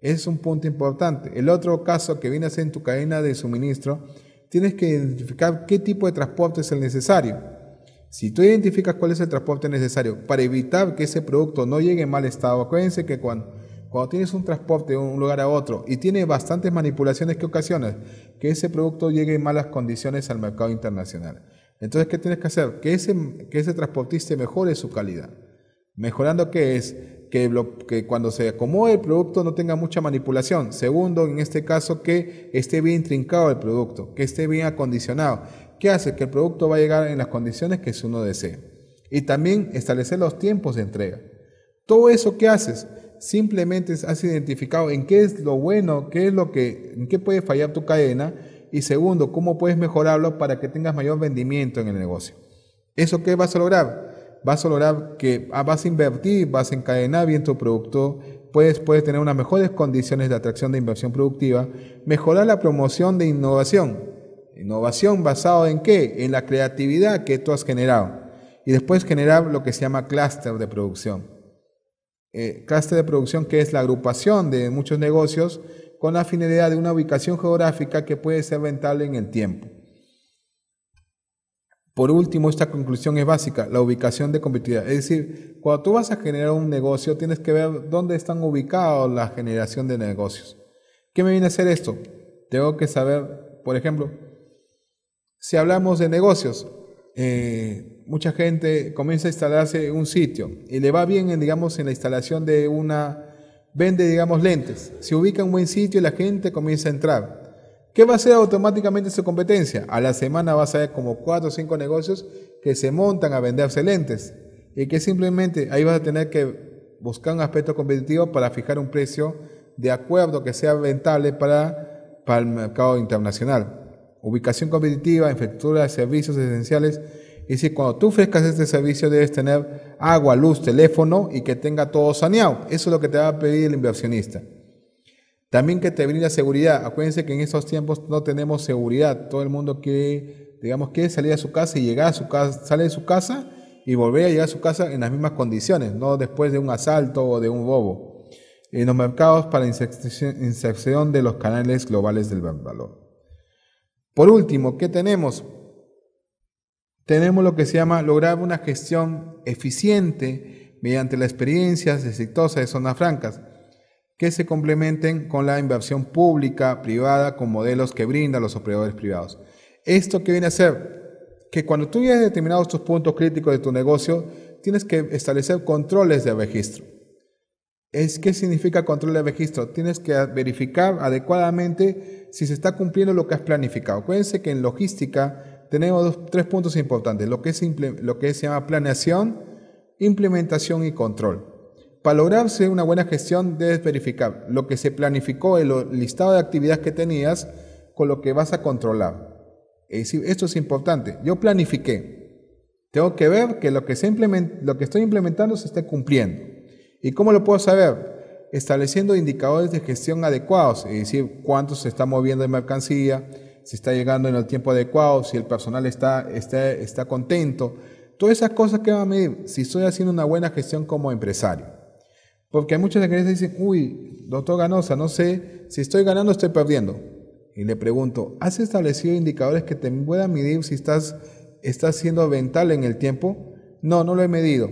Ese es un punto importante. El otro caso que viene a ser en tu cadena de suministro, tienes que identificar qué tipo de transporte es el necesario si tú identificas cuál es el transporte necesario para evitar que ese producto no llegue en mal estado, acuérdense que cuando, tienes un transporte de un lugar a otro y tiene bastantes manipulaciones que ocasionan que ese producto llegue en malas condiciones al mercado internacional. Entonces, ¿qué tienes que hacer? Que ese, que ese transportista mejore su calidad. Mejorando qué es? Que, que cuando se acomode el producto no tenga mucha manipulación. Segundo, en este caso, que esté bien trincado el producto, que esté bien acondicionado, ¿Qué hace que el producto va a llegar en las condiciones que uno desee. Y también establecer los tiempos de entrega. Todo eso que haces, simplemente has identificado en qué es lo bueno, qué es lo que, en qué puede fallar tu cadena y segundo, cómo puedes mejorarlo para que tengas mayor rendimiento en el negocio. ¿Eso qué vas a lograr? Vas a lograr que ah, vas a invertir, vas a encadenar bien tu producto, puedes, puedes tener unas mejores condiciones de atracción de inversión productiva, mejorar la promoción de innovación, Innovación basado en qué? En la creatividad que tú has generado. Y después generar lo que se llama clúster de producción. cluster eh, clúster de producción que es la agrupación de muchos negocios con la finalidad de una ubicación geográfica que puede ser rentable en el tiempo. Por último, esta conclusión es básica, la ubicación de competitividad. Es decir, cuando tú vas a generar un negocio, tienes que ver dónde están ubicados la generación de negocios. ¿Qué me viene a hacer esto? Tengo que saber, por ejemplo, si hablamos de negocios, eh, mucha gente comienza a instalarse en un sitio y le va bien, en, digamos, en la instalación de una, vende, digamos, lentes. Se ubica un buen sitio y la gente comienza a entrar. ¿Qué va a hacer automáticamente su competencia? A la semana vas a ver como cuatro o cinco negocios que se montan a venderse lentes y que simplemente ahí vas a tener que buscar un aspecto competitivo para fijar un precio de acuerdo que sea rentable para, para el mercado internacional ubicación competitiva, infraestructura, servicios esenciales. Es decir, cuando tú ofrezcas este servicio debes tener agua, luz, teléfono y que tenga todo saneado. Eso es lo que te va a pedir el inversionista. También que te brinda seguridad. Acuérdense que en estos tiempos no tenemos seguridad. Todo el mundo quiere, digamos, que salir a su casa y llegar a su casa, sale de su casa y volver a llegar a su casa en las mismas condiciones, no después de un asalto o de un bobo. En los mercados para inserción de los canales globales del valor. Por último, ¿qué tenemos? Tenemos lo que se llama lograr una gestión eficiente mediante las experiencias exitosas de zonas francas, que se complementen con la inversión pública, privada, con modelos que brindan los operadores privados. Esto que viene a ser que cuando tú ya determinados determinado estos puntos críticos de tu negocio, tienes que establecer controles de registro es qué significa control de registro. Tienes que verificar adecuadamente si se está cumpliendo lo que has planificado. Acuérdense que en logística tenemos tres puntos importantes, lo que, es, lo que se llama planeación, implementación y control. Para lograrse una buena gestión debes verificar lo que se planificó, el listado de actividades que tenías con lo que vas a controlar. Esto es importante. Yo planifiqué. Tengo que ver que lo que, lo que estoy implementando se esté cumpliendo. ¿Y cómo lo puedo saber? Estableciendo indicadores de gestión adecuados, es decir, cuánto se está moviendo de mercancía, si está llegando en el tiempo adecuado, si el personal está, está, contento. Todas esas cosas que van a medir si estoy haciendo una buena gestión como empresario. Porque hay muchas que dicen, uy, doctor Ganosa, no sé si estoy ganando o estoy perdiendo. Y le pregunto, ¿has establecido indicadores que te puedan medir si estás, estás siendo vental en el tiempo? No, no lo he medido.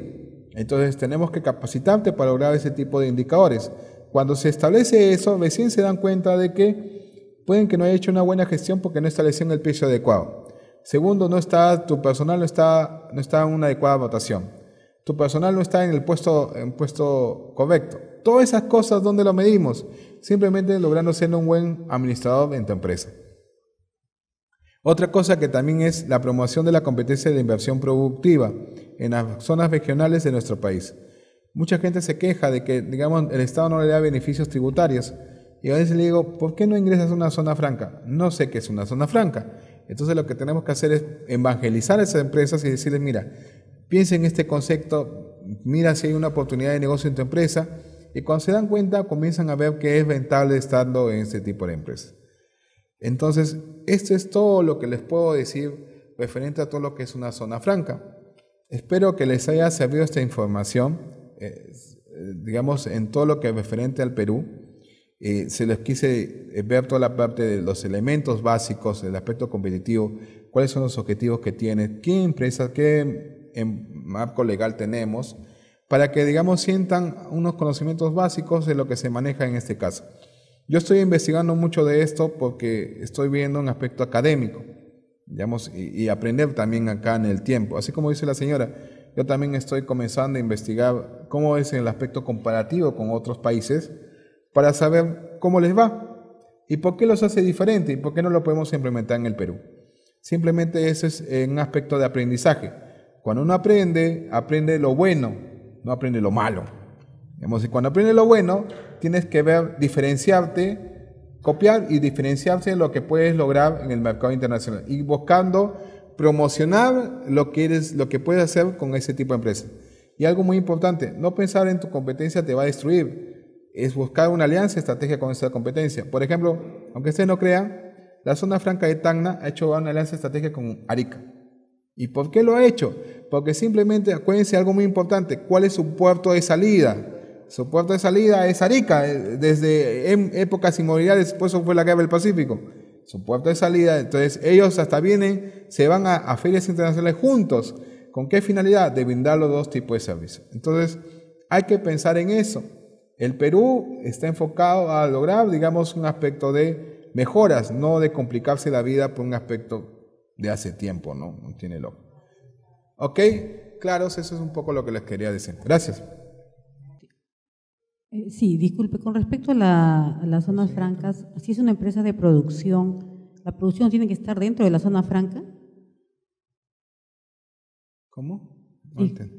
Entonces tenemos que capacitarte para lograr ese tipo de indicadores. Cuando se establece eso, recién se dan cuenta de que pueden que no haya hecho una buena gestión porque no establecieron el precio adecuado. Segundo, no está, tu personal no está, no está en una adecuada votación. Tu personal no está en el puesto, en puesto correcto. Todas esas cosas, ¿dónde lo medimos? Simplemente logrando ser un buen administrador en tu empresa. Otra cosa que también es la promoción de la competencia de inversión productiva en las zonas regionales de nuestro país. Mucha gente se queja de que, digamos, el Estado no le da beneficios tributarios. Y a veces le digo, ¿por qué no ingresas a una zona franca? No sé qué es una zona franca. Entonces lo que tenemos que hacer es evangelizar a esas empresas y decirles, mira, piensa en este concepto, mira si hay una oportunidad de negocio en tu empresa. Y cuando se dan cuenta, comienzan a ver que es rentable estando en este tipo de empresas. Entonces, esto es todo lo que les puedo decir referente a todo lo que es una zona franca. Espero que les haya servido esta información, eh, eh, digamos, en todo lo que es referente al Perú. Eh, se les quise ver toda la parte de los elementos básicos, el aspecto competitivo, cuáles son los objetivos que tiene, qué empresas, qué en em, marco legal tenemos, para que, digamos, sientan unos conocimientos básicos de lo que se maneja en este caso. Yo estoy investigando mucho de esto porque estoy viendo un aspecto académico, digamos, y, y aprender también acá en el tiempo. Así como dice la señora, yo también estoy comenzando a investigar cómo es el aspecto comparativo con otros países para saber cómo les va y por qué los hace diferente y por qué no lo podemos implementar en el Perú. Simplemente ese es eh, un aspecto de aprendizaje. Cuando uno aprende, aprende lo bueno, no aprende lo malo y cuando aprendes lo bueno, tienes que ver, diferenciarte, copiar y diferenciarse en lo que puedes lograr en el mercado internacional y buscando promocionar lo que eres, lo que puedes hacer con ese tipo de empresa Y algo muy importante, no pensar en tu competencia te va a destruir, es buscar una alianza estratégica con esa competencia. Por ejemplo, aunque usted no crean, la zona franca de Tacna ha hecho una alianza estratégica con Arica. ¿Y por qué lo ha hecho? Porque simplemente acuérdense algo muy importante, ¿cuál es su puerto de salida? Su puerto de salida es Arica, eh, desde em, épocas inmobiliarias, después fue la guerra del Pacífico. Su puerto de salida, entonces ellos hasta vienen, se van a, ferias internacionales juntos. ¿Con qué finalidad? De brindar los dos tipos de servicios. Entonces, hay que pensar en eso. El Perú está enfocado a lograr, digamos, un aspecto de mejoras, no de complicarse la vida por un aspecto de hace tiempo, ¿no? No tiene loco. ¿Ok? claro, eso es un poco lo que les quería decir. Gracias. Eh, sí, disculpe, con respecto a, las zonas francas, si es una empresa de producción, ¿la producción tiene que estar dentro de la zona franca? ¿Cómo?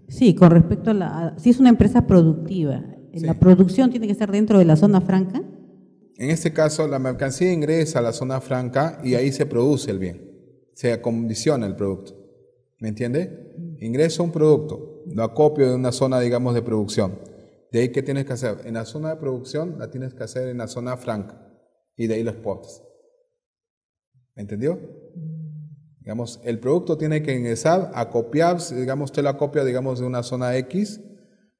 Sí, con respecto a la. si es una empresa productiva, ¿la producción tiene que estar dentro de la zona franca? En este caso, la mercancía ingresa a la zona franca y ahí se produce el bien, se acondiciona el producto. ¿Me entiende? Mm. Ingreso un producto, lo acopio de una zona, digamos, de producción. De ahí, ¿qué tienes que hacer? En la zona de producción la tienes que hacer en la zona franca y de ahí los exportas. ¿Entendió? Digamos, el producto tiene que ingresar acopiar, digamos, usted la copia, digamos, de una zona X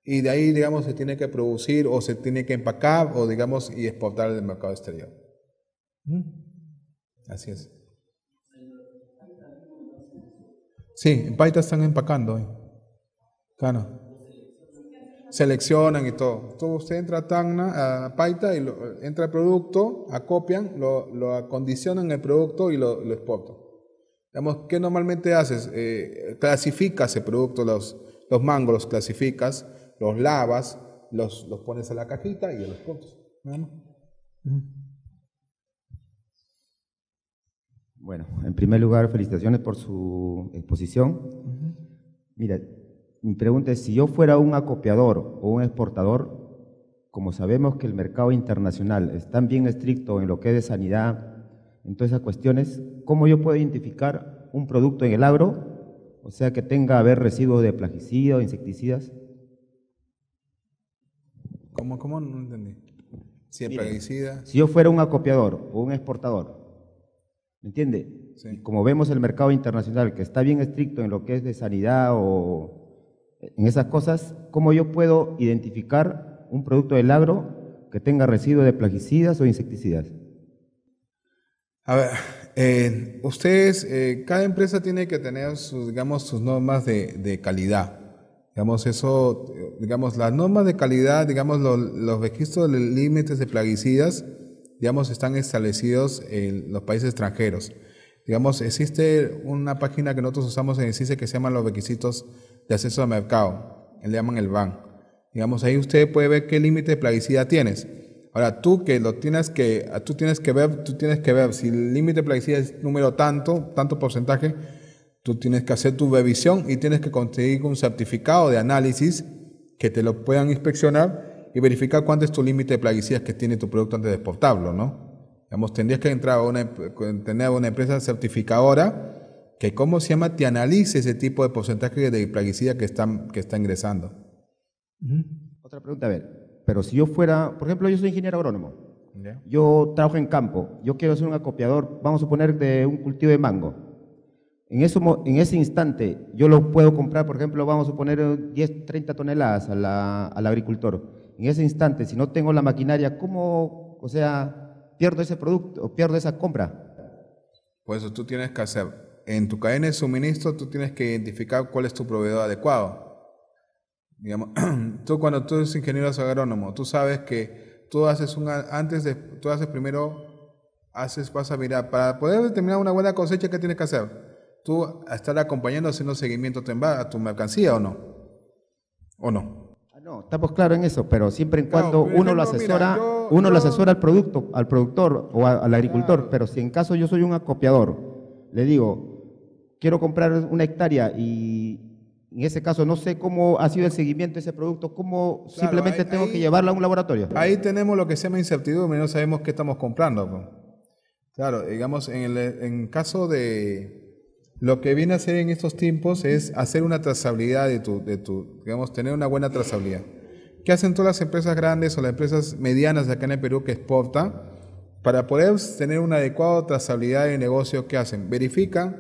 y de ahí, digamos, se tiene que producir o se tiene que empacar o, digamos, y exportar al mercado exterior. Así es. Sí, en Paita están empacando. cano seleccionan y todo. Entonces usted entra a a Paita, y entra el producto, acopian, lo, lo acondicionan el producto y lo, lo exportan. Digamos, ¿qué normalmente haces? Eh, clasificas el producto, los, los mangos los clasificas, los lavas, los, los pones a la cajita y los exportas. Bueno, en primer lugar, felicitaciones por su exposición. Mira, mi pregunta es, si yo fuera un acopiador o un exportador, como sabemos que el mercado internacional es tan bien estricto en lo que es de sanidad, en todas esas cuestiones, ¿cómo yo puedo identificar un producto en el agro, o sea, que tenga a haber residuos de plaguicidas o insecticidas? ¿Cómo, cómo? No entendí. Si es plaguicida. Si yo fuera un acopiador o un exportador, ¿me entiende? como vemos el mercado internacional, que está bien estricto en lo que es de sanidad o en esas cosas, cómo yo puedo identificar un producto del agro que tenga residuos de plaguicidas o insecticidas. A ver, eh, ustedes, eh, cada empresa tiene que tener sus, digamos, sus normas de, calidad. Digamos, eso, digamos, las normas de calidad, digamos, los, registros de límites de plaguicidas, digamos, están establecidos en los países extranjeros. Digamos, existe una página que nosotros usamos en el CICE que se llama los requisitos de acceso al mercado, le llaman el ban. Digamos, ahí usted puede ver qué límite de plaguicida tienes. Ahora, tú que lo tienes que, tú tienes que ver, tú tienes que ver si el límite de plaguicida es número tanto, tanto porcentaje, tú tienes que hacer tu revisión y tienes que conseguir un certificado de análisis que te lo puedan inspeccionar y verificar cuánto es tu límite de plaguicidas que tiene tu producto antes de exportarlo, ¿no? Digamos, tendrías que entrar a una, tener una empresa certificadora que cómo se llama, te analice ese tipo de porcentaje de plaguicida que, que está ingresando. Otra pregunta, a ver, pero si yo fuera, por ejemplo, yo soy ingeniero agrónomo, yo trabajo en campo, yo quiero hacer un acopiador, vamos a poner de un cultivo de mango. En, ese instante, yo lo puedo comprar, por ejemplo, vamos a poner 10, 30 toneladas al agricultor. En ese instante, si no tengo la maquinaria, ¿cómo, o sea, pierdo ese producto, o pierdo esa compra? Pues tú tienes que hacer en tu cadena de suministro tú tienes que identificar cuál es tu proveedor adecuado. Digamos, <clears throat> tú cuando tú eres ingeniero agrónomo, tú sabes que tú haces un antes de tú haces primero haces vas a mirar para poder determinar una buena cosecha ¿qué tienes que hacer. Tú estar acompañando haciendo seguimiento a tu mercancía o no? ¿O no? Ah, no, estamos claros en eso, pero siempre en cuando eh, uno lo asesora, uno lo asesora al producto, al productor o al agricultor, pero si en caso yo soy un acopiador, le digo, quiero comprar una hectárea y en ese caso no sé cómo ha sido el seguimiento de ese producto, cómo simplemente tengo que llevarla a un laboratorio. Ahí tenemos lo que se llama incertidumbre, no sabemos qué estamos comprando. Pues. Claro, digamos, en el en caso de lo que viene a ser en estos tiempos es hacer una trazabilidad de tu, de tu, digamos, tener una buena trazabilidad. ¿Qué hacen todas las empresas grandes o las empresas medianas de acá en el Perú que exportan? Para poder tener una adecuada trazabilidad de negocio, ¿qué hacen? Verifican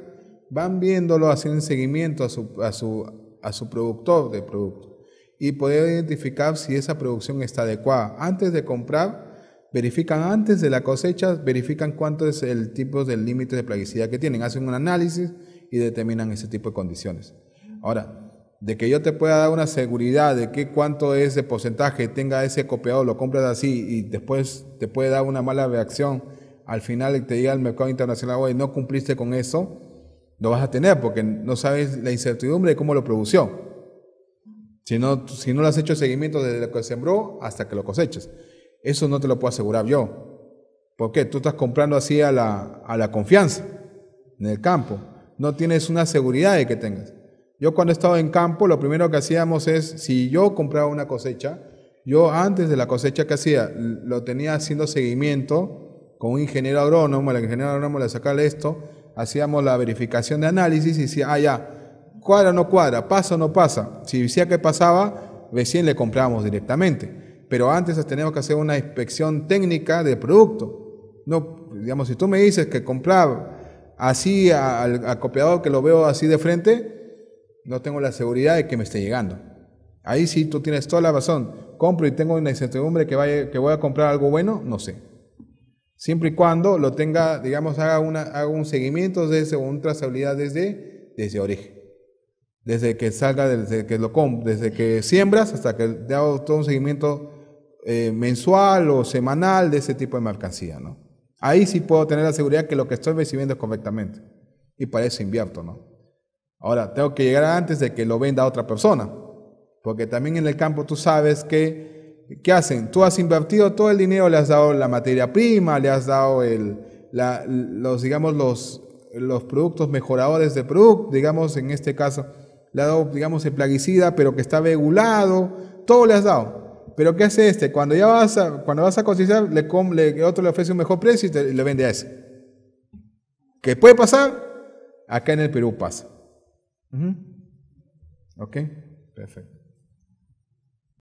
van viéndolo, haciendo seguimiento a su, a su, productor de producto y poder identificar si esa producción está adecuada. Antes de comprar, verifican antes de la cosecha, verifican cuánto es el tipo de límite de plaguicida que tienen, hacen un análisis y determinan ese tipo de condiciones. Ahora, de que yo te pueda dar una seguridad de que cuánto es el porcentaje tenga ese copiado, lo compras así y después te puede dar una mala reacción, al final te diga al mercado internacional, hoy no cumpliste con eso, lo vas a tener porque no sabes la incertidumbre de cómo lo produció. Si no, si no has hecho seguimiento desde lo que sembró hasta que lo cosechas. Eso no te lo puedo asegurar yo. ¿Por qué? tú estás comprando así a la, a la confianza en el campo. No tienes una seguridad de que tengas. Yo cuando estaba en campo, lo primero que hacíamos es, si yo compraba una cosecha, yo antes de la cosecha que hacía, lo tenía haciendo seguimiento con un ingeniero agrónomo, el ingeniero agrónomo le sacaba esto, hacíamos la verificación de análisis y decía, ah, ya, cuadra o no cuadra, pasa o no pasa. Si decía que pasaba, recién le comprábamos directamente. Pero antes teníamos que hacer una inspección técnica del producto. No, digamos, si tú me dices que compraba así al, al copiador que lo veo así de frente, no tengo la seguridad de que me esté llegando. Ahí sí tú tienes toda la razón. Compro y tengo una incertidumbre que, vaya, que voy a comprar algo bueno, no sé siempre y cuando lo tenga, digamos, haga, una, un seguimiento de o una trazabilidad desde, desde origen. Desde que salga, desde que lo desde que siembras hasta que te hago todo un seguimiento eh, mensual o semanal de ese tipo de mercancía, ¿no? Ahí sí puedo tener la seguridad que lo que estoy recibiendo es correctamente. Y para eso invierto, ¿no? Ahora, tengo que llegar antes de que lo venda a otra persona. Porque también en el campo tú sabes que ¿qué hacen? Tú has invertido todo el dinero, le has dado la materia prima, le has dado los, digamos, los, los productos mejoradores de producto, digamos, en este caso, le has dado, digamos, el plaguicida, pero que está regulado, todo le has dado. Pero ¿qué hace este? Cuando ya vas a, cuando vas a cotizar, le, otro le ofrece un mejor precio y le vende a ese. ¿Qué puede pasar? Acá en el Perú pasa. ¿Ok? Perfecto.